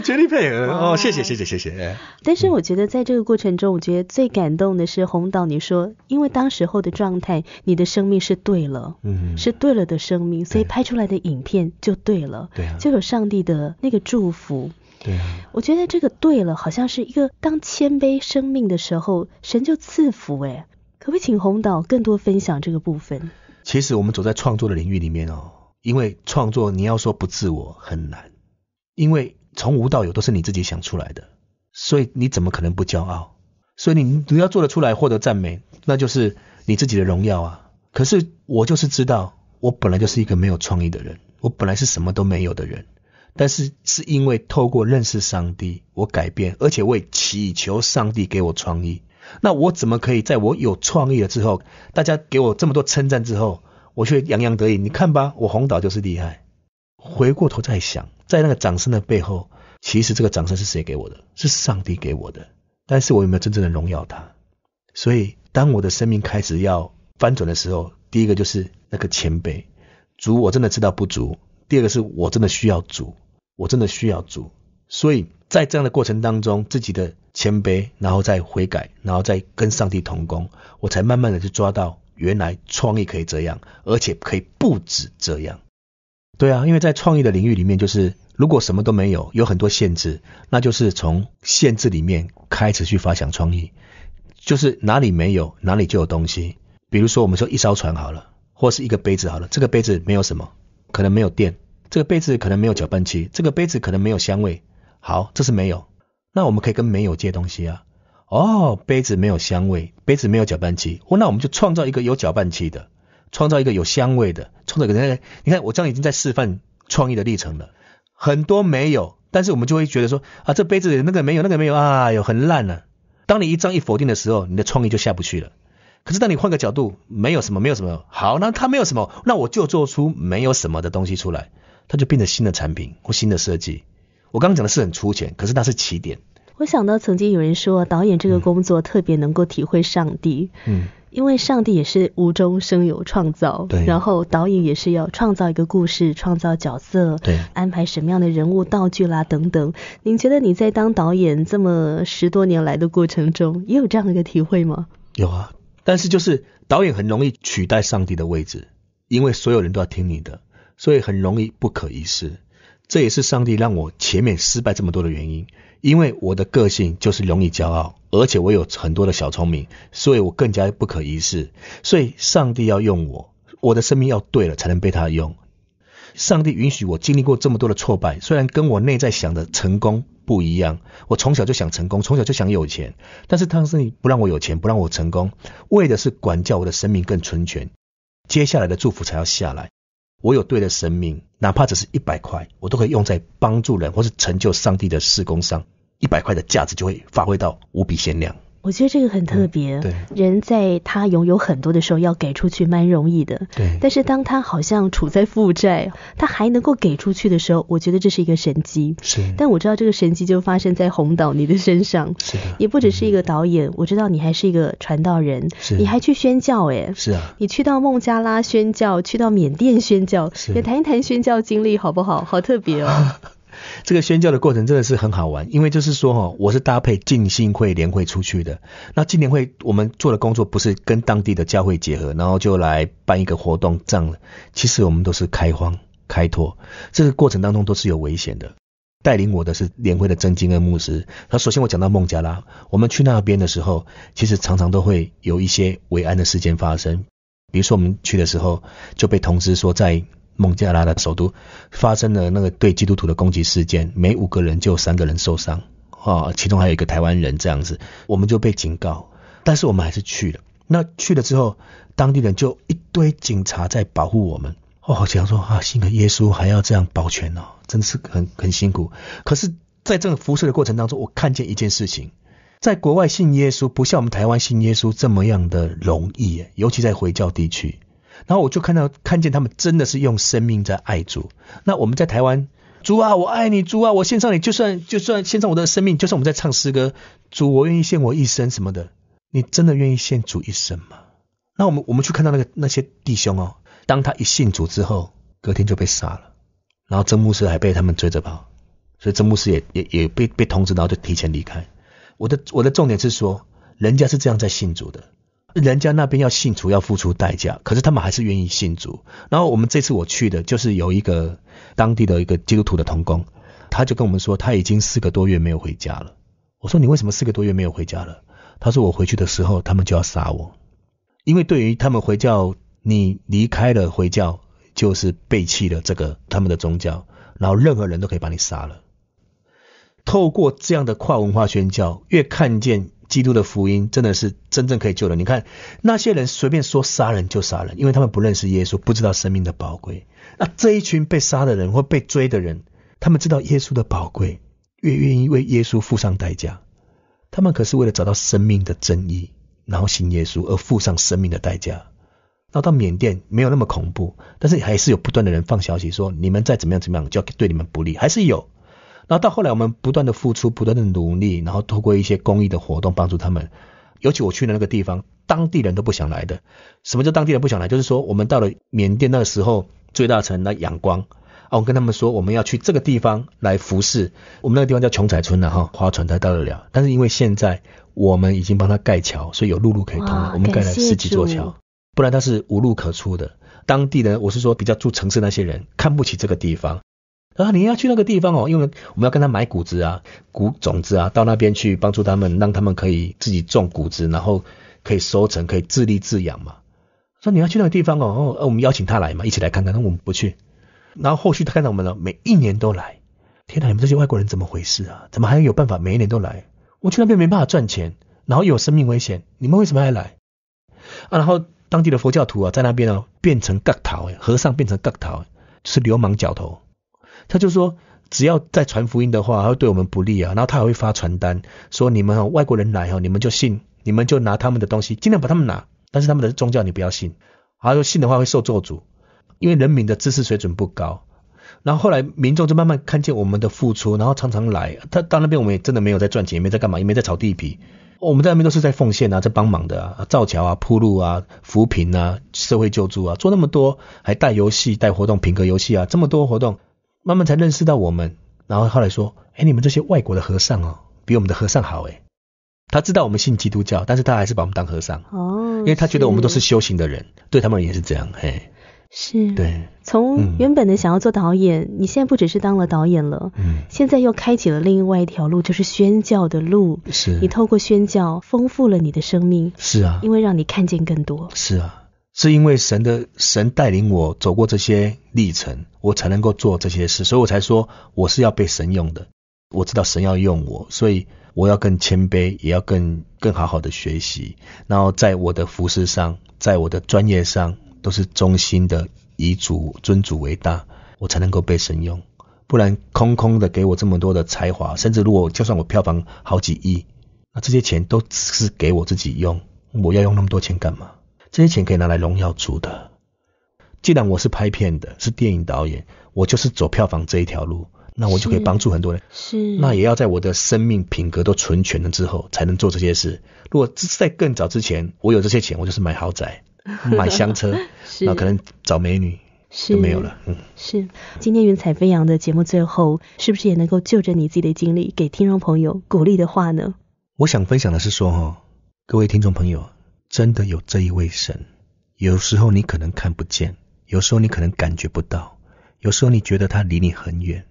绝对配合。哦！谢谢谢谢谢谢。但是我觉得在这个过程中，我觉得最感动的是洪导，你说因为当时候的状态，你的生命是对了，嗯，是对了的生命，所以拍出来的影片就对了，对啊，就有上帝的那个祝福，对啊。我觉得这个对了，好像是一个当谦卑生命的时候，神就赐福哎。可不可以请洪导更多分享这个部分？其实我们走在创作的领域里面哦，因为创作你要说不自我很难，因为。从无到有都是你自己想出来的，所以你怎么可能不骄傲？所以你你要做得出来获得赞美，那就是你自己的荣耀啊。可是我就是知道，我本来就是一个没有创意的人，我本来是什么都没有的人。但是是因为透过认识上帝，我改变，而且为祈求上帝给我创意，那我怎么可以在我有创意了之后，大家给我这么多称赞之后，我却洋洋得意？你看吧，我红岛就是厉害。回过头再想，在那个掌声的背后，其实这个掌声是谁给我的？是上帝给我的。但是我有没有真正的荣耀他？所以，当我的生命开始要翻转的时候，第一个就是那个谦卑，主我真的知道不足；第二个是我真的需要主，我真的需要主。所以在这样的过程当中，自己的谦卑，然后再悔改，然后再跟上帝同工，我才慢慢的去抓到，原来创意可以这样，而且可以不止这样。对啊，因为在创意的领域里面，就是如果什么都没有，有很多限制，那就是从限制里面开始去发想创意，就是哪里没有，哪里就有东西。比如说，我们说一艘船好了，或是一个杯子好了，这个杯子没有什么，可能没有电，这个杯子可能没有搅拌器，这个杯子可能没有香味，好，这是没有，那我们可以跟没有借东西啊。哦，杯子没有香味，杯子没有搅拌器，哦，那我们就创造一个有搅拌器的。创造一个有香味的，创造一个，你看，我这样已经在示范创意的历程了。很多没有，但是我们就会觉得说，啊，这杯子里那个没有，那个没有，啊，有很烂了。当你一张一否定的时候，你的创意就下不去了。可是当你换个角度，没有什么，没有什么，好，那它没有什么，那我就做出没有什么的东西出来，它就变成新的产品或新的设计。我刚刚讲的是很粗浅，可是那是起点。我想到曾经有人说，导演这个工作特别能够体会上帝。嗯。因为上帝也是无中生有创造，对。然后导演也是要创造一个故事，创造角色，对，安排什么样的人物、道具啦等等。您觉得你在当导演这么十多年来的过程中，也有这样的一个体会吗？有啊，但是就是导演很容易取代上帝的位置，因为所有人都要听你的，所以很容易不可一世。这也是上帝让我前面失败这么多的原因。因为我的个性就是容易骄傲，而且我有很多的小聪明，所以我更加不可一世。所以上帝要用我，我的生命要对了才能被他用。上帝允许我经历过这么多的挫败，虽然跟我内在想的成功不一样，我从小就想成功，从小就想有钱，但是祂不让我有钱，不让我成功，为的是管教我的生命更纯全。接下来的祝福才要下来。我有对的神命，哪怕只是一百块，我都可以用在帮助人或是成就上帝的事工上。一百块的价值就会发挥到无比限量。我觉得这个很特别。对。人在他拥有很多的时候要给出去蛮容易的。对。但是当他好像处在负债，他还能够给出去的时候，我觉得这是一个神机。是。但我知道这个神机就发生在红岛你的身上。是也不只是一个导演，我知道你还是一个传道人。是。你还去宣教哎。是啊。你去到孟加拉宣教，去到缅甸宣教，也谈一谈宣教经历好不好？好特别哦。这个宣教的过程真的是很好玩，因为就是说，哈，我是搭配进信会联会出去的。那进联会我们做的工作不是跟当地的教会结合，然后就来办一个活动这样。其实我们都是开荒开拓，这个过程当中都是有危险的。带领我的是联会的真金跟牧师。那首先我讲到孟加拉，我们去那边的时候，其实常常都会有一些危安的事件发生。比如说我们去的时候就被通知说在。孟加拉的首都发生了那个对基督徒的攻击事件，每五个人就有三个人受伤啊，其中还有一个台湾人这样子，我们就被警告，但是我们还是去了。那去了之后，当地人就一堆警察在保护我们。哦，这说啊，信个耶稣还要这样保全哦，真的是很很辛苦。可是，在这个辐射的过程当中，我看见一件事情，在国外信耶稣不像我们台湾信耶稣这么样的容易，尤其在回教地区。然后我就看到看见他们真的是用生命在爱主。那我们在台湾，主啊，我爱你，主啊，我献上你，就算就算献上我的生命，就算我们在唱诗歌，主，我愿意献我一生什么的，你真的愿意献主一生吗？那我们我们去看到那个那些弟兄哦，当他一信主之后，隔天就被杀了，然后真牧师还被他们追着跑，所以真牧师也也也被被通知，然后就提前离开。我的我的重点是说，人家是这样在信主的。人家那边要信主要付出代价，可是他们还是愿意信主。然后我们这次我去的就是有一个当地的一个基督徒的童工，他就跟我们说他已经四个多月没有回家了。我说你为什么四个多月没有回家了？他说我回去的时候他们就要杀我，因为对于他们回教，你离开了回教就是背弃了这个他们的宗教，然后任何人都可以把你杀了。透过这样的跨文化宣教，越看见。基督的福音真的是真正可以救的。你看那些人随便说杀人就杀人，因为他们不认识耶稣，不知道生命的宝贵。那这一群被杀的人或被追的人，他们知道耶稣的宝贵，越愿意为耶稣付上代价。他们可是为了找到生命的真意，然后信耶稣而付上生命的代价。那到缅甸没有那么恐怖，但是还是有不断的人放消息说，你们再怎么样怎么样，就要对你们不利，还是有。然后到后来，我们不断的付出，不断的努力，然后透过一些公益的活动帮助他们。尤其我去的那个地方，当地人都不想来的。什么叫当地人不想来？就是说，我们到了缅甸那个时候，最大城那仰光啊，我跟他们说我们要去这个地方来服侍。我们那个地方叫琼彩村了哈，划船才到得了。但是因为现在我们已经帮他盖桥，所以有路路可以通了。我们盖了十几座桥，不然他是无路可出的。当地人，我是说比较住城市那些人，看不起这个地方。啊，你要去那个地方哦，因为我们要跟他买谷子啊、谷种子啊，到那边去帮助他们，让他们可以自己种谷子，然后可以收成，可以自立自养嘛。说你要去那个地方哦，哦，我们邀请他来嘛，一起来看看。那我们不去，然后后续他看到我们了，每一年都来。天哪，你们这些外国人怎么回事啊？怎么还有办法每一年都来？我去那边没办法赚钱，然后有生命危险，你们为什么还来？啊，然后当地的佛教徒啊，在那边哦，变成格头，和尚变成割头，是流氓角头。他就说，只要在传福音的话，会对我们不利啊。然后他还会发传单，说你们外国人来哦，你们就信，你们就拿他们的东西，尽量把他们拿。但是他们的宗教你不要信，他说信的话会受咒诅，因为人民的知识水准不高。然后后来民众就慢慢看见我们的付出，然后常常来。他到那边我们也真的没有在赚钱，也没在干嘛，也没在炒地皮。我们在那边都是在奉献啊，在帮忙的啊，造桥啊、铺路啊、扶贫啊、社会救助啊，做那么多，还带游戏、带活动、品格游戏啊，这么多活动。慢慢才认识到我们，然后后来说，哎，你们这些外国的和尚哦，比我们的和尚好哎。他知道我们信基督教，但是他还是把我们当和尚哦，因为他觉得我们都是修行的人，对他们也是这样，嘿。是。对。从原本的想要做导演，你现在不只是当了导演了，嗯，现在又开启了另外一条路，就是宣教的路。是。你透过宣教，丰富了你的生命。是啊。因为让你看见更多。是啊。是因为神的神带领我走过这些历程，我才能够做这些事，所以我才说我是要被神用的。我知道神要用我，所以我要更谦卑，也要更更好好的学习。然后在我的服饰上，在我的专业上，都是忠心的，以主尊主为大，我才能够被神用。不然空空的给我这么多的才华，甚至如果就算我票房好几亿，那这些钱都只是给我自己用，我要用那么多钱干嘛？这些钱可以拿来荣耀族的。既然我是拍片的，是电影导演，我就是走票房这一条路，那我就可以帮助很多人。是。那也要在我的生命品格都存全了之后，才能做这些事。如果在更早之前，我有这些钱，我就是买豪宅、买香车，那可能找美女是没有了。嗯，是。今天云彩飞扬的节目最后，是不是也能够就着你自己的经历，给听众朋友鼓励的话呢？我想分享的是说，哈，各位听众朋友。真的有这一位神，有时候你可能看不见，有时候你可能感觉不到，有时候你觉得他离你很远，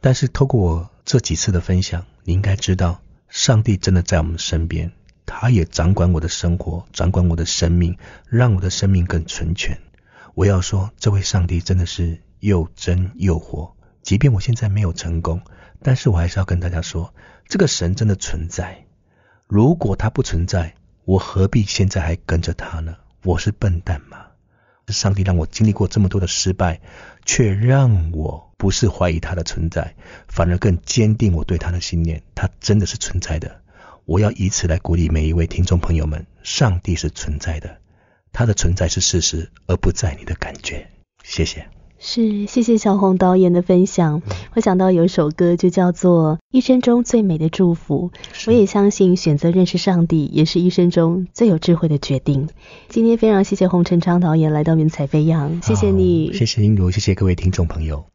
但是透过我这几次的分享，你应该知道，上帝真的在我们身边，他也掌管我的生活，掌管我的生命，让我的生命更纯全。我要说，这位上帝真的是又真又活。即便我现在没有成功，但是我还是要跟大家说，这个神真的存在。如果他不存在，我何必现在还跟着他呢？我是笨蛋吗？上帝让我经历过这么多的失败，却让我不是怀疑他的存在，反而更坚定我对他的信念。他真的是存在的。我要以此来鼓励每一位听众朋友们：上帝是存在的，他的存在是事实，而不在你的感觉。谢谢。是，谢谢小红导演的分享。我想到有首歌就叫做《一生中最美的祝福》。我也相信，选择认识上帝，也是一生中最有智慧的决定。今天非常谢谢洪成昌导演来到《云彩飞扬》，谢谢你，谢谢英如，谢谢各位听众朋友。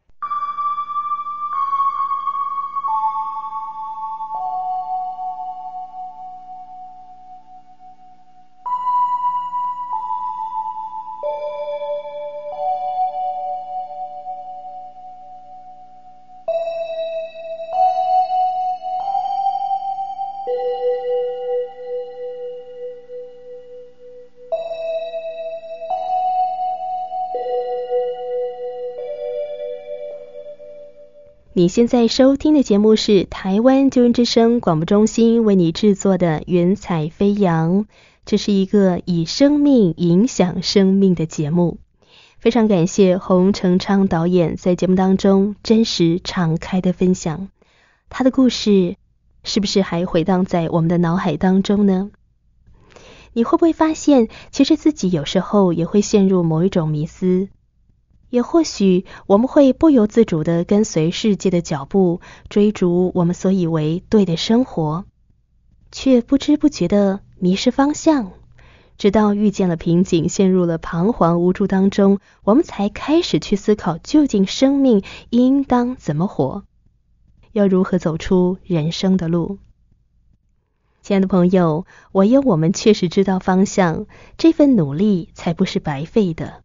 你现在收听的节目是台湾救援之声广播中心为你制作的《云彩飞扬》，这是一个以生命影响生命的节目。非常感谢洪成昌导演在节目当中真实敞开的分享，他的故事是不是还回荡在我们的脑海当中呢？你会不会发现，其实自己有时候也会陷入某一种迷思？也或许，我们会不由自主地跟随世界的脚步，追逐我们所以为对的生活，却不知不觉地迷失方向，直到遇见了瓶颈，陷入了彷徨无助当中，我们才开始去思考究竟生命应当怎么活，要如何走出人生的路。亲爱的朋友，唯有我们确实知道方向，这份努力才不是白费的。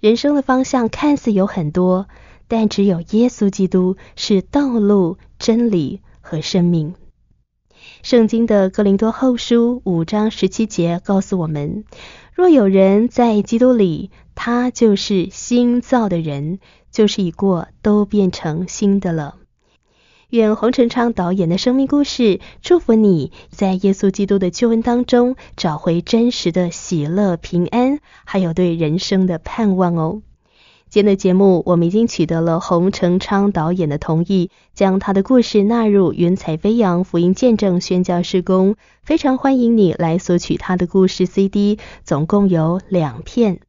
人生的方向看似有很多，但只有耶稣基督是道路、真理和生命。圣经的格林多后书五章十七节告诉我们：若有人在基督里，他就是新造的人，就是已过都变成新的了。愿洪成昌导演的生命故事祝福你在耶稣基督的救恩当中找回真实的喜乐、平安，还有对人生的盼望哦。今天的节目我们已经取得了洪成昌导演的同意，将他的故事纳入“云彩飞扬福音见证宣教施工”，非常欢迎你来索取他的故事 CD，总共有两片。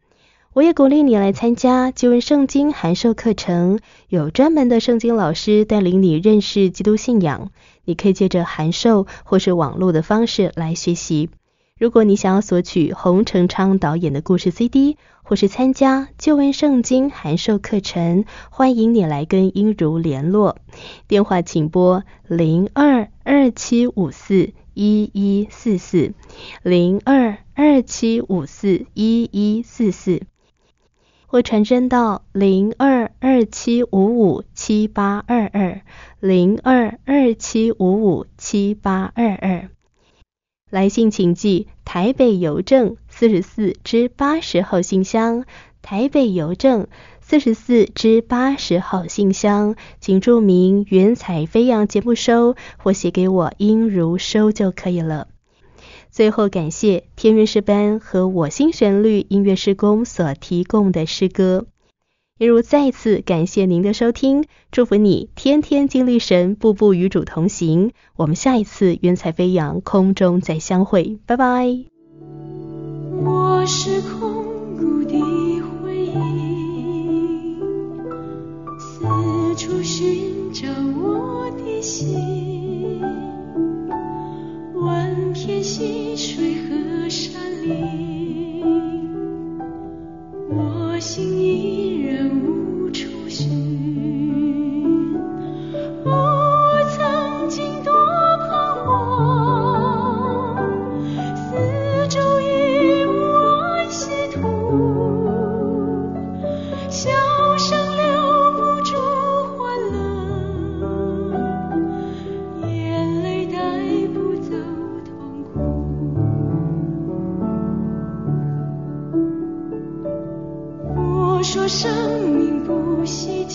我也鼓励你来参加就问圣经函授课程，有专门的圣经老师带领你认识基督信仰。你可以借着函授或是网络的方式来学习。如果你想要索取洪成昌导演的故事 CD，或是参加就恩圣经函授课程，欢迎你来跟英如联络。电话请拨零二二七五四一一四四零二二七五四一一四四。或传真到零二二七五五七八二二零二二七五五七八二二。来信请寄台北邮政四十四至八十号信箱，台北邮政四十四至八十号信箱，请注明“云彩飞扬”节目收，或写给我音如收就可以了。最后感谢天韵诗班和我心旋律音乐施工所提供的诗歌，也如再次感谢您的收听，祝福你天天经历神，步步与主同行。我们下一次云彩飞扬空中再相会，拜拜。我是空谷的回忆，四处寻找我的心。天溪水和山林，我心依然无。生命不息。